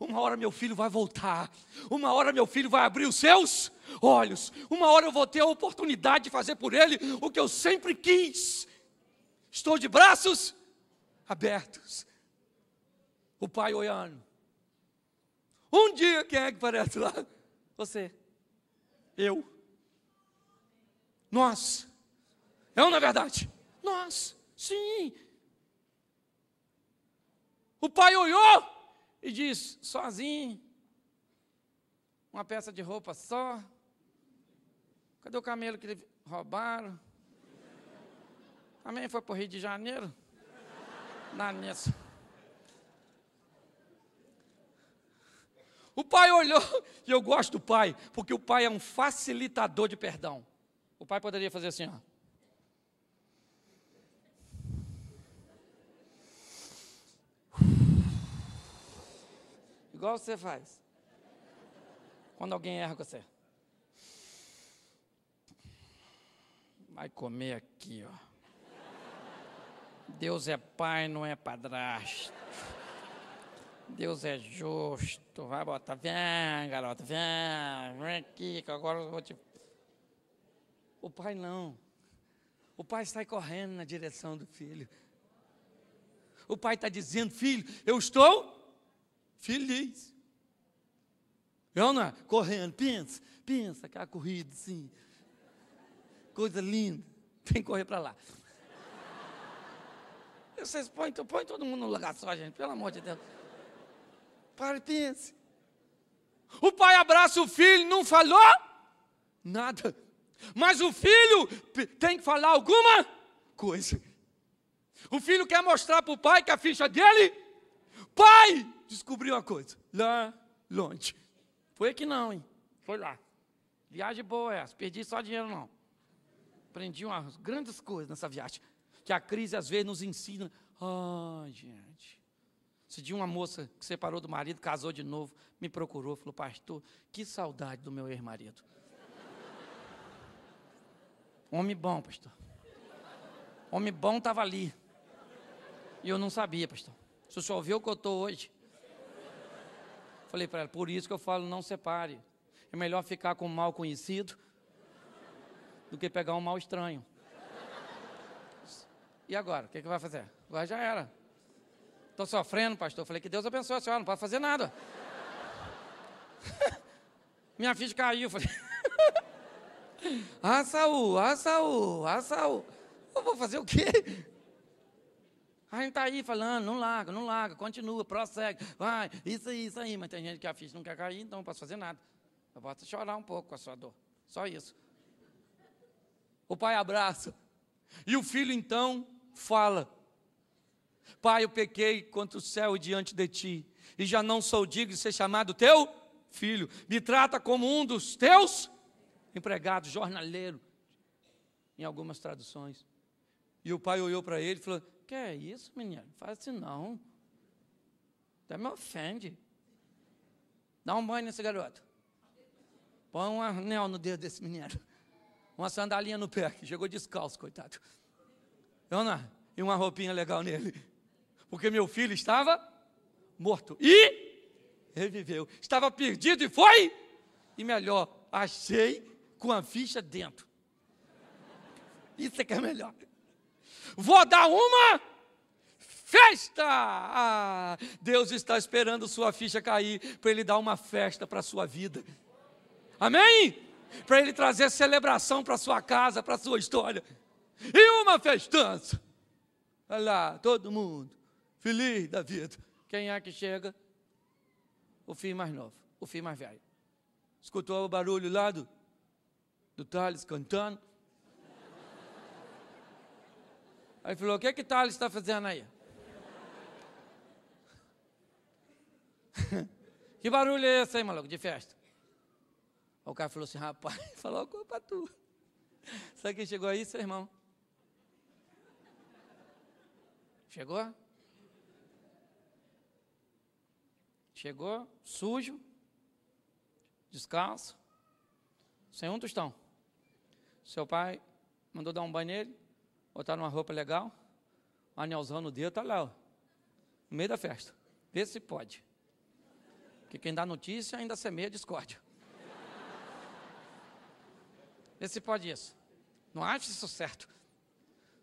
uma hora meu filho vai voltar, uma hora meu filho vai abrir os seus olhos, uma hora eu vou ter a oportunidade de fazer por ele o que eu sempre quis. Estou de braços abertos. O pai olhando. Um dia quem é que aparece lá? Você. Eu. Nós. É ou não é verdade? Nós. Sim. O pai olhou e disse: sozinho, uma peça de roupa só. Cadê o camelo que ele roubaram? Também foi para o Rio de Janeiro? Na nisso. O pai olhou, e eu gosto do pai, porque o pai é um facilitador de perdão. O pai poderia fazer assim, ó. Igual você faz. Quando alguém erra com você. Vai comer aqui, ó. Deus é pai, não é padrasto. Deus é justo. Vai botar, vem, garota, vem, vem aqui, que agora eu vou te. O pai não. O pai sai correndo na direção do filho. O pai está dizendo, filho, eu estou feliz. Eu não, é? correndo, pensa, pensa aquela é corrida assim. Coisa linda. Tem que correr para lá. Vocês põem, põem todo mundo no lugar só, gente, pelo amor de Deus. Pare O pai abraça o filho, não falou nada. Mas o filho tem que falar alguma coisa. O filho quer mostrar para o pai que a ficha dele, pai, descobriu uma coisa, lá longe. Foi aqui não, hein? Foi lá. Viagem boa é essa, perdi só dinheiro não. Aprendi umas grandes coisas nessa viagem, que a crise às vezes nos ensina. Ah, oh, gente. Se de uma moça que separou do marido, casou de novo, me procurou, falou, pastor, que saudade do meu ex-marido. Homem bom, pastor. Homem bom estava ali. E eu não sabia, pastor. Se o senhor ouviu o que eu estou hoje. Falei para ela, por isso que eu falo, não separe. É melhor ficar com um mal conhecido do que pegar um mal estranho. E agora? O que, que vai fazer? Agora já era. Estou sofrendo, pastor. Falei, que Deus abençoe a senhora, não pode fazer nada. Minha filha caiu. Falei, ah, Saul, ah, Saul, ah, Saul. Eu vou fazer o quê? A gente está aí falando, não larga, não larga, continua, prossegue, vai, isso aí, isso aí. Mas tem gente que a ficha não quer cair, então não posso fazer nada. Eu posso chorar um pouco com a sua dor, só isso. O pai abraça. E o filho, então, fala. Pai, eu pequei contra o céu e diante de ti, e já não sou digno de ser chamado teu filho. Me trata como um dos teus empregados, jornaleiro, em algumas traduções. E o pai olhou para ele e falou: Que é isso, menino? Não faz assim não. Até me ofende. Dá um banho nesse garoto. Põe um anel no dedo desse menino. Uma sandalinha no pé, que chegou descalço, coitado. e uma roupinha legal nele. Porque meu filho estava morto e reviveu. Estava perdido e foi. E melhor, achei com a ficha dentro. Isso é que é melhor. Vou dar uma festa! Ah, Deus está esperando sua ficha cair para Ele dar uma festa para a sua vida. Amém? Para Ele trazer celebração para sua casa, para sua história. E uma festança. Olha lá, todo mundo. Feliz da vida. Quem é que chega? O filho mais novo, o filho mais velho. Escutou o barulho lá do, do Thales cantando? Aí falou: O que é que Thales está fazendo aí? que barulho é esse aí, maluco, de festa? O cara falou assim: Rapaz, falou a culpa é tua. Sabe quem chegou aí, seu irmão? Chegou? Chegou sujo, descalço, sem um tostão. Seu pai mandou dar um banho nele, botar uma roupa legal, um anelzão no dedo, tá lá, ó, no meio da festa. Vê se pode. Porque quem dá notícia ainda semeia discórdia. Vê se pode isso. Não acha isso certo.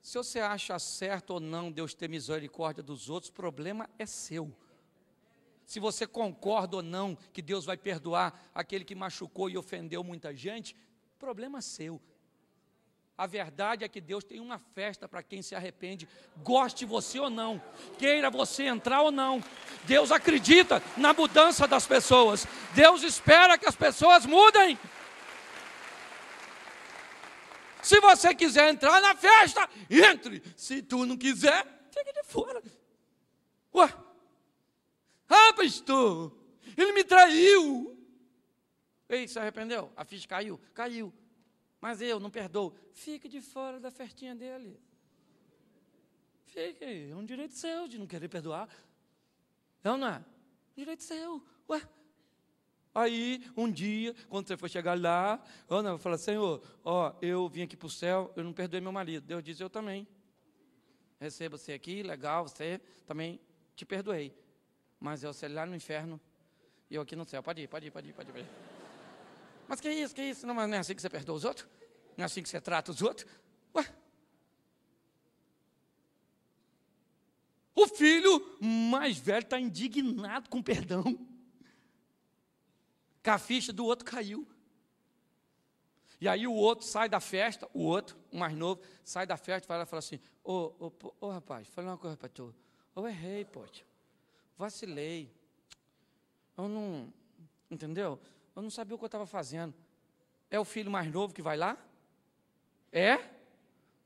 Se você acha certo ou não Deus ter misericórdia dos outros, o problema é seu se você concorda ou não que Deus vai perdoar aquele que machucou e ofendeu muita gente, problema seu. A verdade é que Deus tem uma festa para quem se arrepende, goste você ou não, queira você entrar ou não. Deus acredita na mudança das pessoas, Deus espera que as pessoas mudem. Se você quiser entrar na festa, entre. Se tu não quiser, fica de fora. Ué, ah, pastor, ele me traiu. Ei, se arrependeu? A ficha caiu? Caiu. Mas eu não perdoo. Fique de fora da festinha dele. Fique, é um direito seu de não querer perdoar. É ou não é? Direito seu. Ué, Aí, um dia, quando você for chegar lá, Ana vai falar: Senhor, ó, eu vim aqui para o céu, eu não perdoei meu marido. Deus diz: Eu também. Receba você aqui, legal, você também te perdoei mas eu sei lá no inferno e eu aqui no céu. Pode ir, pode ir, pode ir, pode ir. Pode ir. Mas que isso, que isso? Não, mas não é assim que você perdoa os outros? Não é assim que você trata os outros? Ué? O filho mais velho está indignado com perdão. Que a ficha do outro caiu. E aí o outro sai da festa, o outro, o mais novo, sai da festa e fala, assim, ô, oh, oh, rapaz, fala uma coisa para tu, eu errei, pote vacilei. Eu não. Entendeu? Eu não sabia o que eu estava fazendo. É o filho mais novo que vai lá? É?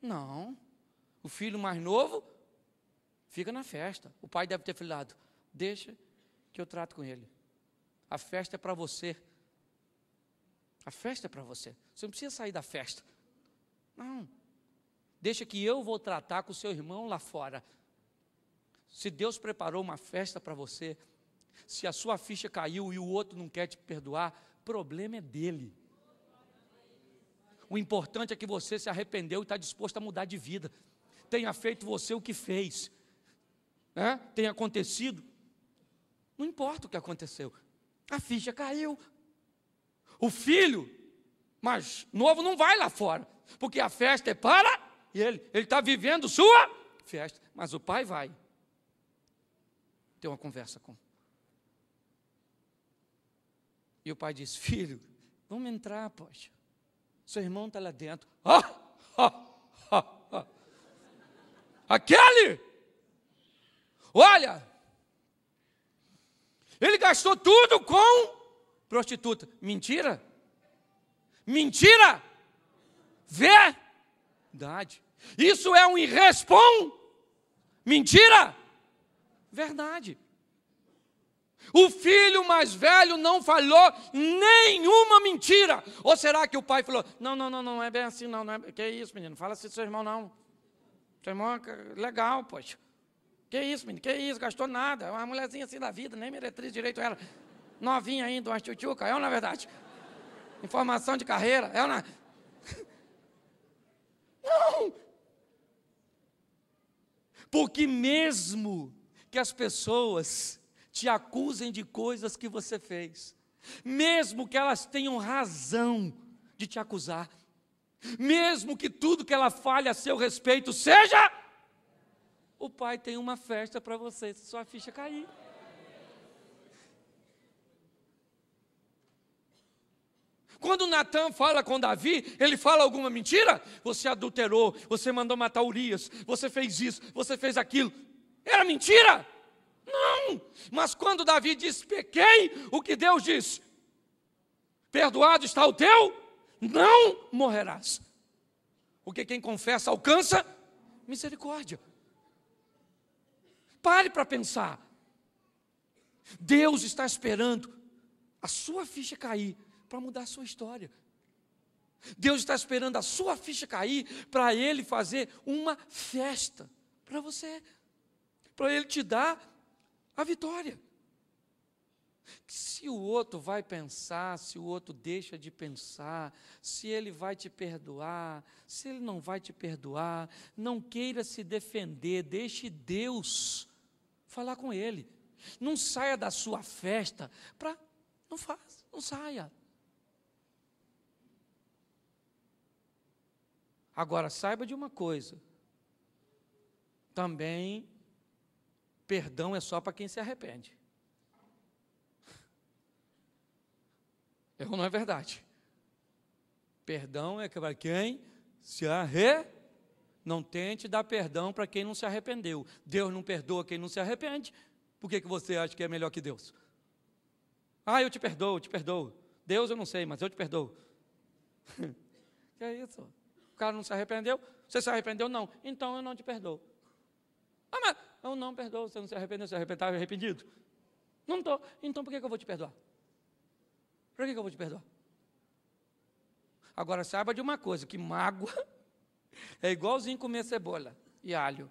Não. O filho mais novo fica na festa. O pai deve ter falado: deixa que eu trato com ele. A festa é para você. A festa é para você. Você não precisa sair da festa. Não. Deixa que eu vou tratar com o seu irmão lá fora. Se Deus preparou uma festa para você, se a sua ficha caiu e o outro não quer te perdoar, problema é dele. O importante é que você se arrependeu e está disposto a mudar de vida. Tenha feito você o que fez. Né? Tenha acontecido. Não importa o que aconteceu. A ficha caiu. O filho, mas novo, não vai lá fora. Porque a festa é para ele. Ele está vivendo sua festa. Mas o pai vai ter uma conversa com. E o pai disse: Filho, vamos entrar, poxa. Seu irmão está lá dentro. Ah, ah, ah, ah. Aquele! Olha! Ele gastou tudo com prostituta. Mentira? Mentira? Verdade. Isso é um irresponsável. Mentira? verdade. O filho mais velho não falou nenhuma mentira. Ou será que o pai falou: Não, não, não, não é bem assim, não. não é, que é isso, menino? Fala assim do seu irmão, não. Seu irmão é legal, poxa. Que é isso, menino? Que é isso? Gastou nada. É uma mulherzinha assim da vida, nem meretriz direito ela. Novinha ainda, uma tchutchuca. É ou não é verdade? Informação de carreira. É ou não? É? Não! Porque mesmo que as pessoas te acusem de coisas que você fez, mesmo que elas tenham razão de te acusar, mesmo que tudo que ela fale a seu respeito seja. O pai tem uma festa para você se sua ficha cair. Quando Natan fala com Davi, ele fala alguma mentira? Você adulterou, você mandou matar Urias, você fez isso, você fez aquilo. Era mentira? Não! Mas quando Davi disse pequei, o que Deus diz Perdoado está o teu, não morrerás. Porque quem confessa alcança misericórdia. Pare para pensar. Deus está esperando a sua ficha cair para mudar a sua história. Deus está esperando a sua ficha cair para Ele fazer uma festa para você para ele te dar a vitória. Se o outro vai pensar, se o outro deixa de pensar, se ele vai te perdoar, se ele não vai te perdoar, não queira se defender, deixe Deus falar com ele. Não saia da sua festa para não faz, não saia. Agora saiba de uma coisa. Também perdão é só para quem se arrepende. ou não é verdade. Perdão é para quem se arrepende. Não tente dar perdão para quem não se arrependeu. Deus não perdoa quem não se arrepende. Por que, que você acha que é melhor que Deus? Ah, eu te perdoo, eu te perdoo. Deus eu não sei, mas eu te perdoo. que é isso? O cara não se arrependeu? Você se arrependeu? Não. Então eu não te perdoo. Ah, mas eu não perdoo, você não se arrependeu, se arrependeu, arrependido. Não estou. Então por que, que eu vou te perdoar? Por que, que eu vou te perdoar? Agora saiba de uma coisa, que mágoa é igualzinho comer cebola e alho.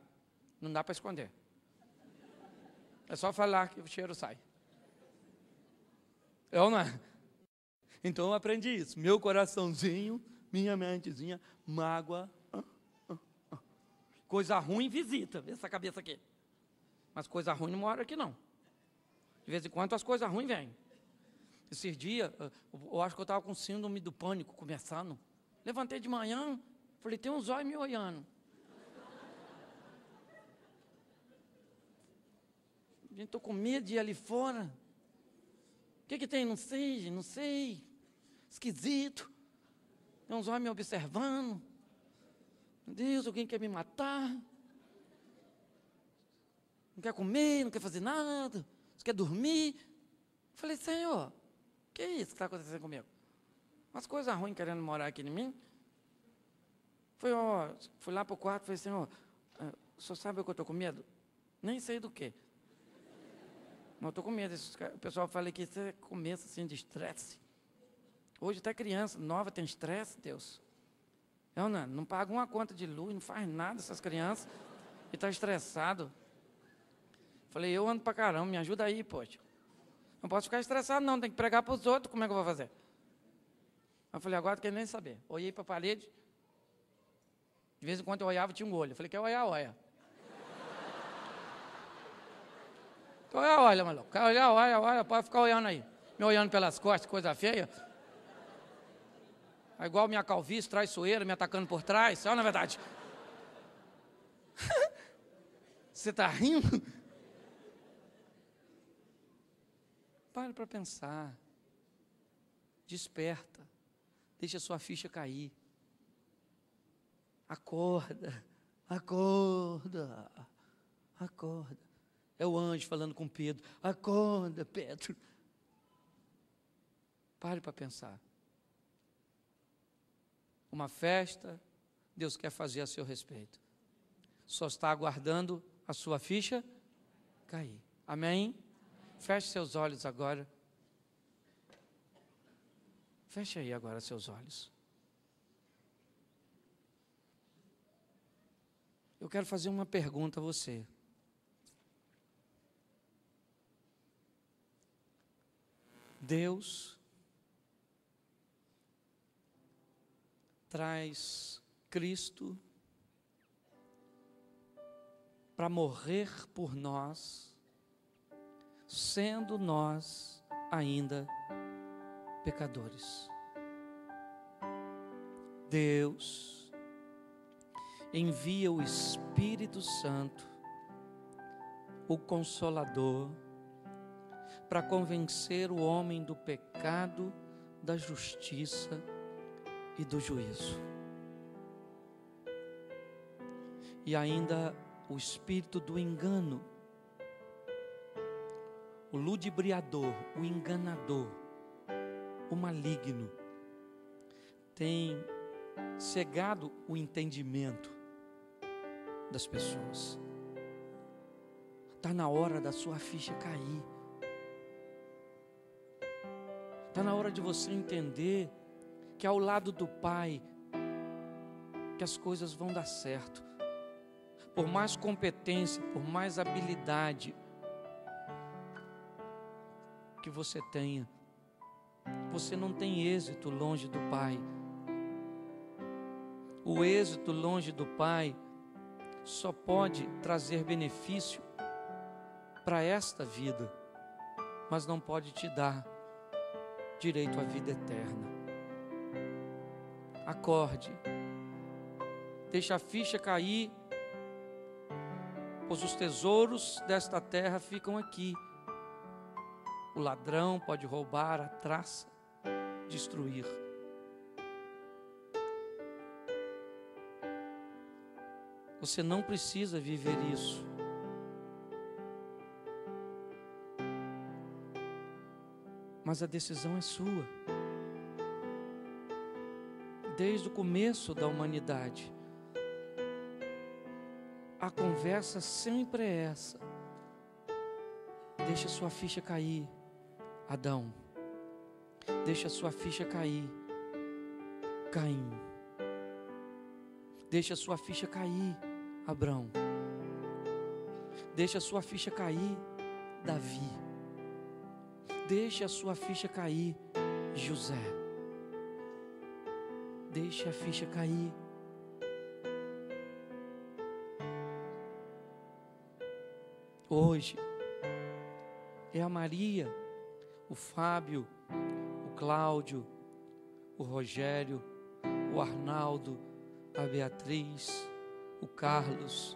Não dá para esconder. É só falar que o cheiro sai. É ou não é? Então eu aprendi isso. Meu coraçãozinho, minha mentezinha, mágoa. Coisa ruim visita. Vê essa cabeça aqui. Mas coisa ruim não mora aqui, não. De vez em quando as coisas ruins vêm. Esses dias, eu acho que eu estava com síndrome do pânico começando. Levantei de manhã, falei, tem um zóio me olhando. estou com medo de ir ali fora. O que, que tem? Não sei, não sei. Esquisito. Tem uns homens me observando. Meu Deus, alguém quer me matar não quer comer, não quer fazer nada, só quer dormir. Eu falei, Senhor, que é isso que está acontecendo comigo? Umas coisas ruins querendo morar aqui em mim. Fui, ó, fui lá para o quarto e falei, Senhor, eh, o senhor sabe o que eu estou com medo? Nem sei do quê. Mas eu estou com medo. O pessoal fala que você é começa assim de estresse. Hoje até criança nova tem estresse, Deus. Eu não, não paga uma conta de luz, não faz nada essas crianças. E está estressado. Falei, eu ando pra caramba, me ajuda aí, poxa. Não posso ficar estressado, não, tem que pregar para os outros, como é que eu vou fazer? Eu falei, agora não nem saber. Olhei para a parede, de vez em quando eu olhava tinha um olho. Eu falei, quer olhar, olha. Então, olha, olha, maluco, quer olhar, olha, olha, pode ficar olhando aí. Me olhando pelas costas, coisa feia. É igual minha calvície, traiçoeira, me atacando por trás, só na é verdade. Você tá rindo? Pare para pensar. Desperta. Deixa sua ficha cair. Acorda. Acorda. Acorda. É o anjo falando com Pedro. Acorda, Pedro. Pare para pensar. Uma festa, Deus quer fazer a seu respeito. Só está aguardando a sua ficha cair. Amém? Feche seus olhos agora. Feche aí agora seus olhos. Eu quero fazer uma pergunta a você. Deus traz Cristo para morrer por nós sendo nós ainda pecadores. Deus envia o Espírito Santo, o Consolador, para convencer o homem do pecado, da justiça e do juízo. E ainda o espírito do engano o ludibriador, o enganador, o maligno, tem cegado o entendimento das pessoas. Está na hora da sua ficha cair. Está na hora de você entender que ao lado do Pai, que as coisas vão dar certo. Por mais competência, por mais habilidade, que você tenha. Você não tem êxito longe do Pai. O êxito longe do Pai só pode trazer benefício para esta vida, mas não pode te dar direito à vida eterna. Acorde, deixa a ficha cair, pois os tesouros desta terra ficam aqui o ladrão pode roubar, a traça, destruir. Você não precisa viver isso. Mas a decisão é sua. Desde o começo da humanidade, a conversa sempre é essa. Deixa sua ficha cair. Adão, deixa a sua ficha cair. Caim. Deixa a sua ficha cair, Abrão. Deixa a sua ficha cair, Davi. Deixa a sua ficha cair, José. Deixa a ficha cair. Hoje é a Maria o Fábio, o Cláudio, o Rogério, o Arnaldo, a Beatriz, o Carlos,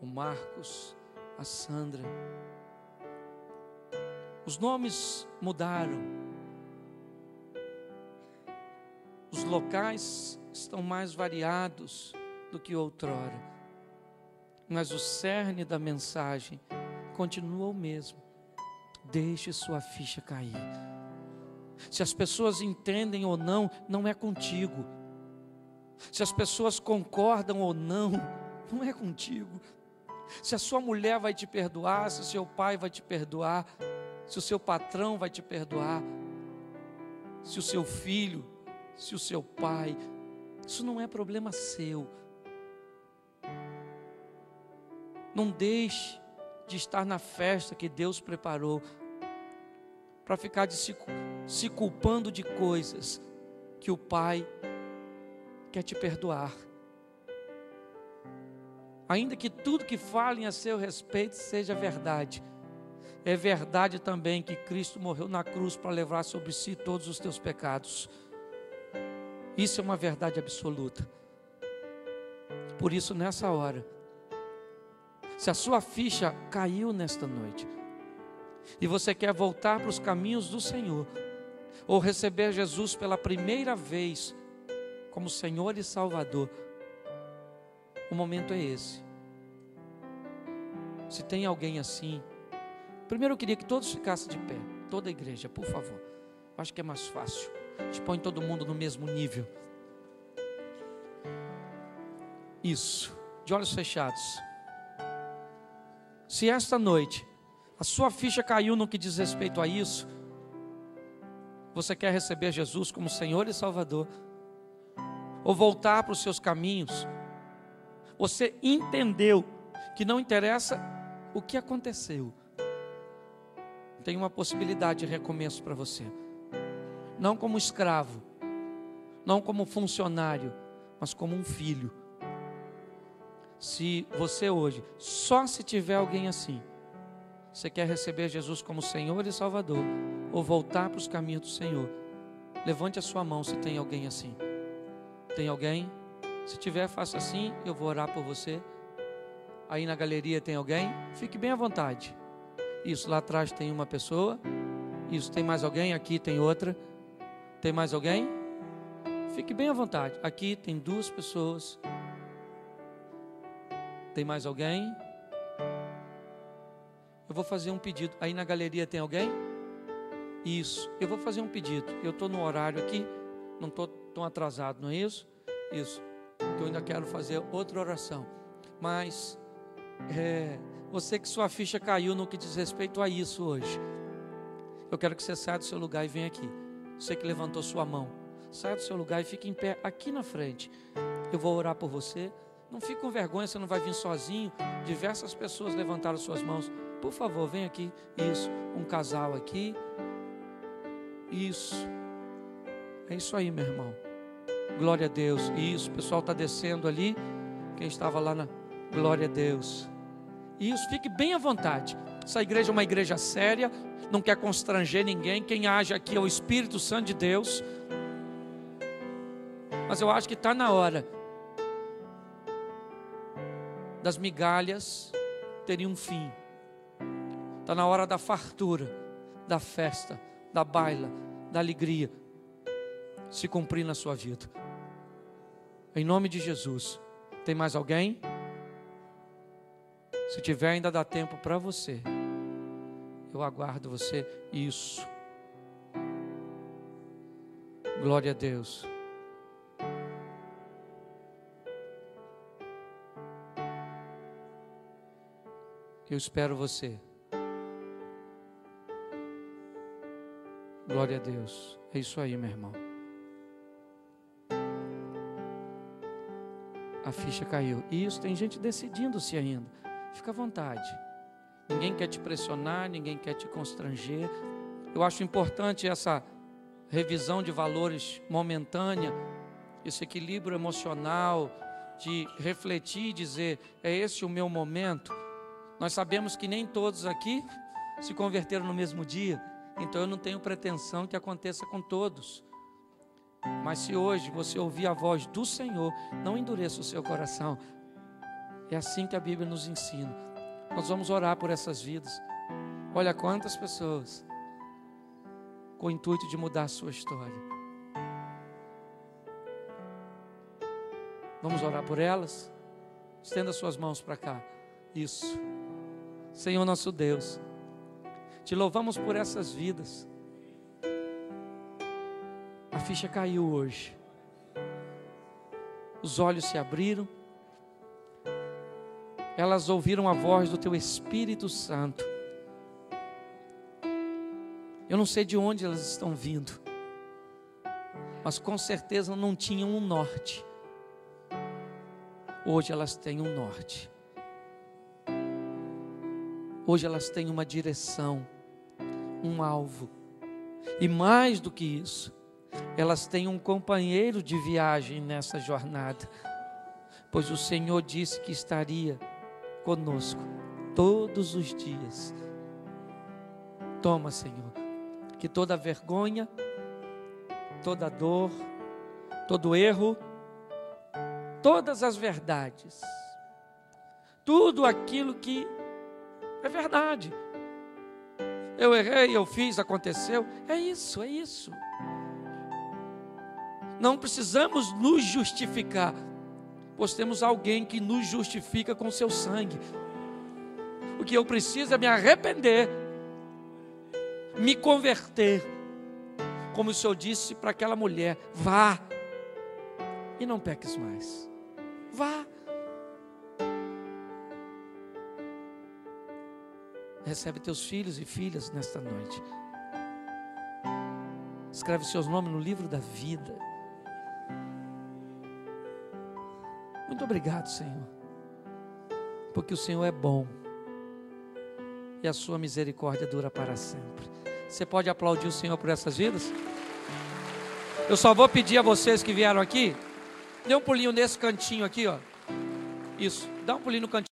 o Marcos, a Sandra. Os nomes mudaram. Os locais estão mais variados do que outrora. Mas o cerne da mensagem continua o mesmo. Deixe sua ficha cair. Se as pessoas entendem ou não, não é contigo. Se as pessoas concordam ou não, não é contigo. Se a sua mulher vai te perdoar, se o seu pai vai te perdoar, se o seu patrão vai te perdoar, se o seu filho, se o seu pai, isso não é problema seu. Não deixe de estar na festa que Deus preparou, para ficar se, se culpando de coisas que o Pai quer te perdoar. Ainda que tudo que falem a seu respeito seja verdade, é verdade também que Cristo morreu na cruz para levar sobre si todos os teus pecados. Isso é uma verdade absoluta. Por isso, nessa hora, se a sua ficha caiu nesta noite e você quer voltar para os caminhos do Senhor, ou receber Jesus pela primeira vez como Senhor e Salvador, o momento é esse. Se tem alguém assim, primeiro eu queria que todos ficassem de pé, toda a igreja, por favor. Eu acho que é mais fácil. te põe todo mundo no mesmo nível. Isso, de olhos fechados. Se esta noite a sua ficha caiu no que diz respeito a isso, você quer receber Jesus como Senhor e Salvador, ou voltar para os seus caminhos, você entendeu que não interessa o que aconteceu, tem uma possibilidade de recomeço para você, não como escravo, não como funcionário, mas como um filho se você hoje, só se tiver alguém assim, você quer receber Jesus como Senhor e Salvador, ou voltar para os caminhos do Senhor, levante a sua mão se tem alguém assim. Tem alguém? Se tiver, faça assim, eu vou orar por você. Aí na galeria tem alguém? Fique bem à vontade. Isso, lá atrás tem uma pessoa. Isso, tem mais alguém? Aqui tem outra. Tem mais alguém? Fique bem à vontade. Aqui tem duas pessoas. Tem mais alguém? Eu vou fazer um pedido. Aí na galeria tem alguém? Isso. Eu vou fazer um pedido. Eu estou no horário aqui. Não estou tão atrasado, não é isso? Isso. Porque eu ainda quero fazer outra oração. Mas é, você que sua ficha caiu no que diz respeito a isso hoje. Eu quero que você saia do seu lugar e venha aqui. Você que levantou sua mão, saia do seu lugar e fique em pé aqui na frente. Eu vou orar por você. Não fique com vergonha, você não vai vir sozinho. Diversas pessoas levantaram suas mãos. Por favor, vem aqui. Isso, um casal aqui. Isso. É isso aí, meu irmão. Glória a Deus. Isso, o pessoal está descendo ali. Quem estava lá na. Glória a Deus. Isso, fique bem à vontade. Essa igreja é uma igreja séria, não quer constranger ninguém. Quem age aqui é o Espírito Santo de Deus. Mas eu acho que está na hora das migalhas teria um fim. Está na hora da fartura, da festa, da baila, da alegria se cumprir na sua vida. Em nome de Jesus. Tem mais alguém? Se tiver, ainda dá tempo para você. Eu aguardo você. Isso. Glória a Deus. Eu espero você. Glória a Deus. É isso aí, meu irmão. A ficha caiu. E Isso, tem gente decidindo-se ainda. Fica à vontade. Ninguém quer te pressionar, ninguém quer te constranger. Eu acho importante essa revisão de valores momentânea, esse equilíbrio emocional, de refletir e dizer: é esse o meu momento? Nós sabemos que nem todos aqui se converteram no mesmo dia, então eu não tenho pretensão que aconteça com todos. Mas se hoje você ouvir a voz do Senhor, não endureça o seu coração. É assim que a Bíblia nos ensina. Nós vamos orar por essas vidas. Olha quantas pessoas com o intuito de mudar a sua história. Vamos orar por elas? Estenda suas mãos para cá. Isso. Senhor nosso Deus. Te louvamos por essas vidas. A ficha caiu hoje. Os olhos se abriram. Elas ouviram a voz do teu Espírito Santo. Eu não sei de onde elas estão vindo, mas com certeza não tinham um norte. Hoje elas têm um norte hoje elas têm uma direção, um alvo. E mais do que isso, elas têm um companheiro de viagem nessa jornada, pois o Senhor disse que estaria conosco todos os dias. Toma, Senhor, que toda vergonha, toda dor, todo erro, todas as verdades, tudo aquilo que é verdade. Eu errei, eu fiz, aconteceu. É isso, é isso. Não precisamos nos justificar, pois temos alguém que nos justifica com seu sangue. O que eu preciso é me arrepender, me converter, como o Senhor disse para aquela mulher: vá e não peques mais. Vá. Recebe teus filhos e filhas nesta noite. Escreve seus nomes no livro da vida. Muito obrigado, Senhor, porque o Senhor é bom e a sua misericórdia dura para sempre. Você pode aplaudir o Senhor por essas vidas? Eu só vou pedir a vocês que vieram aqui, dê um pulinho nesse cantinho aqui, ó. Isso, dá um pulinho no cantinho.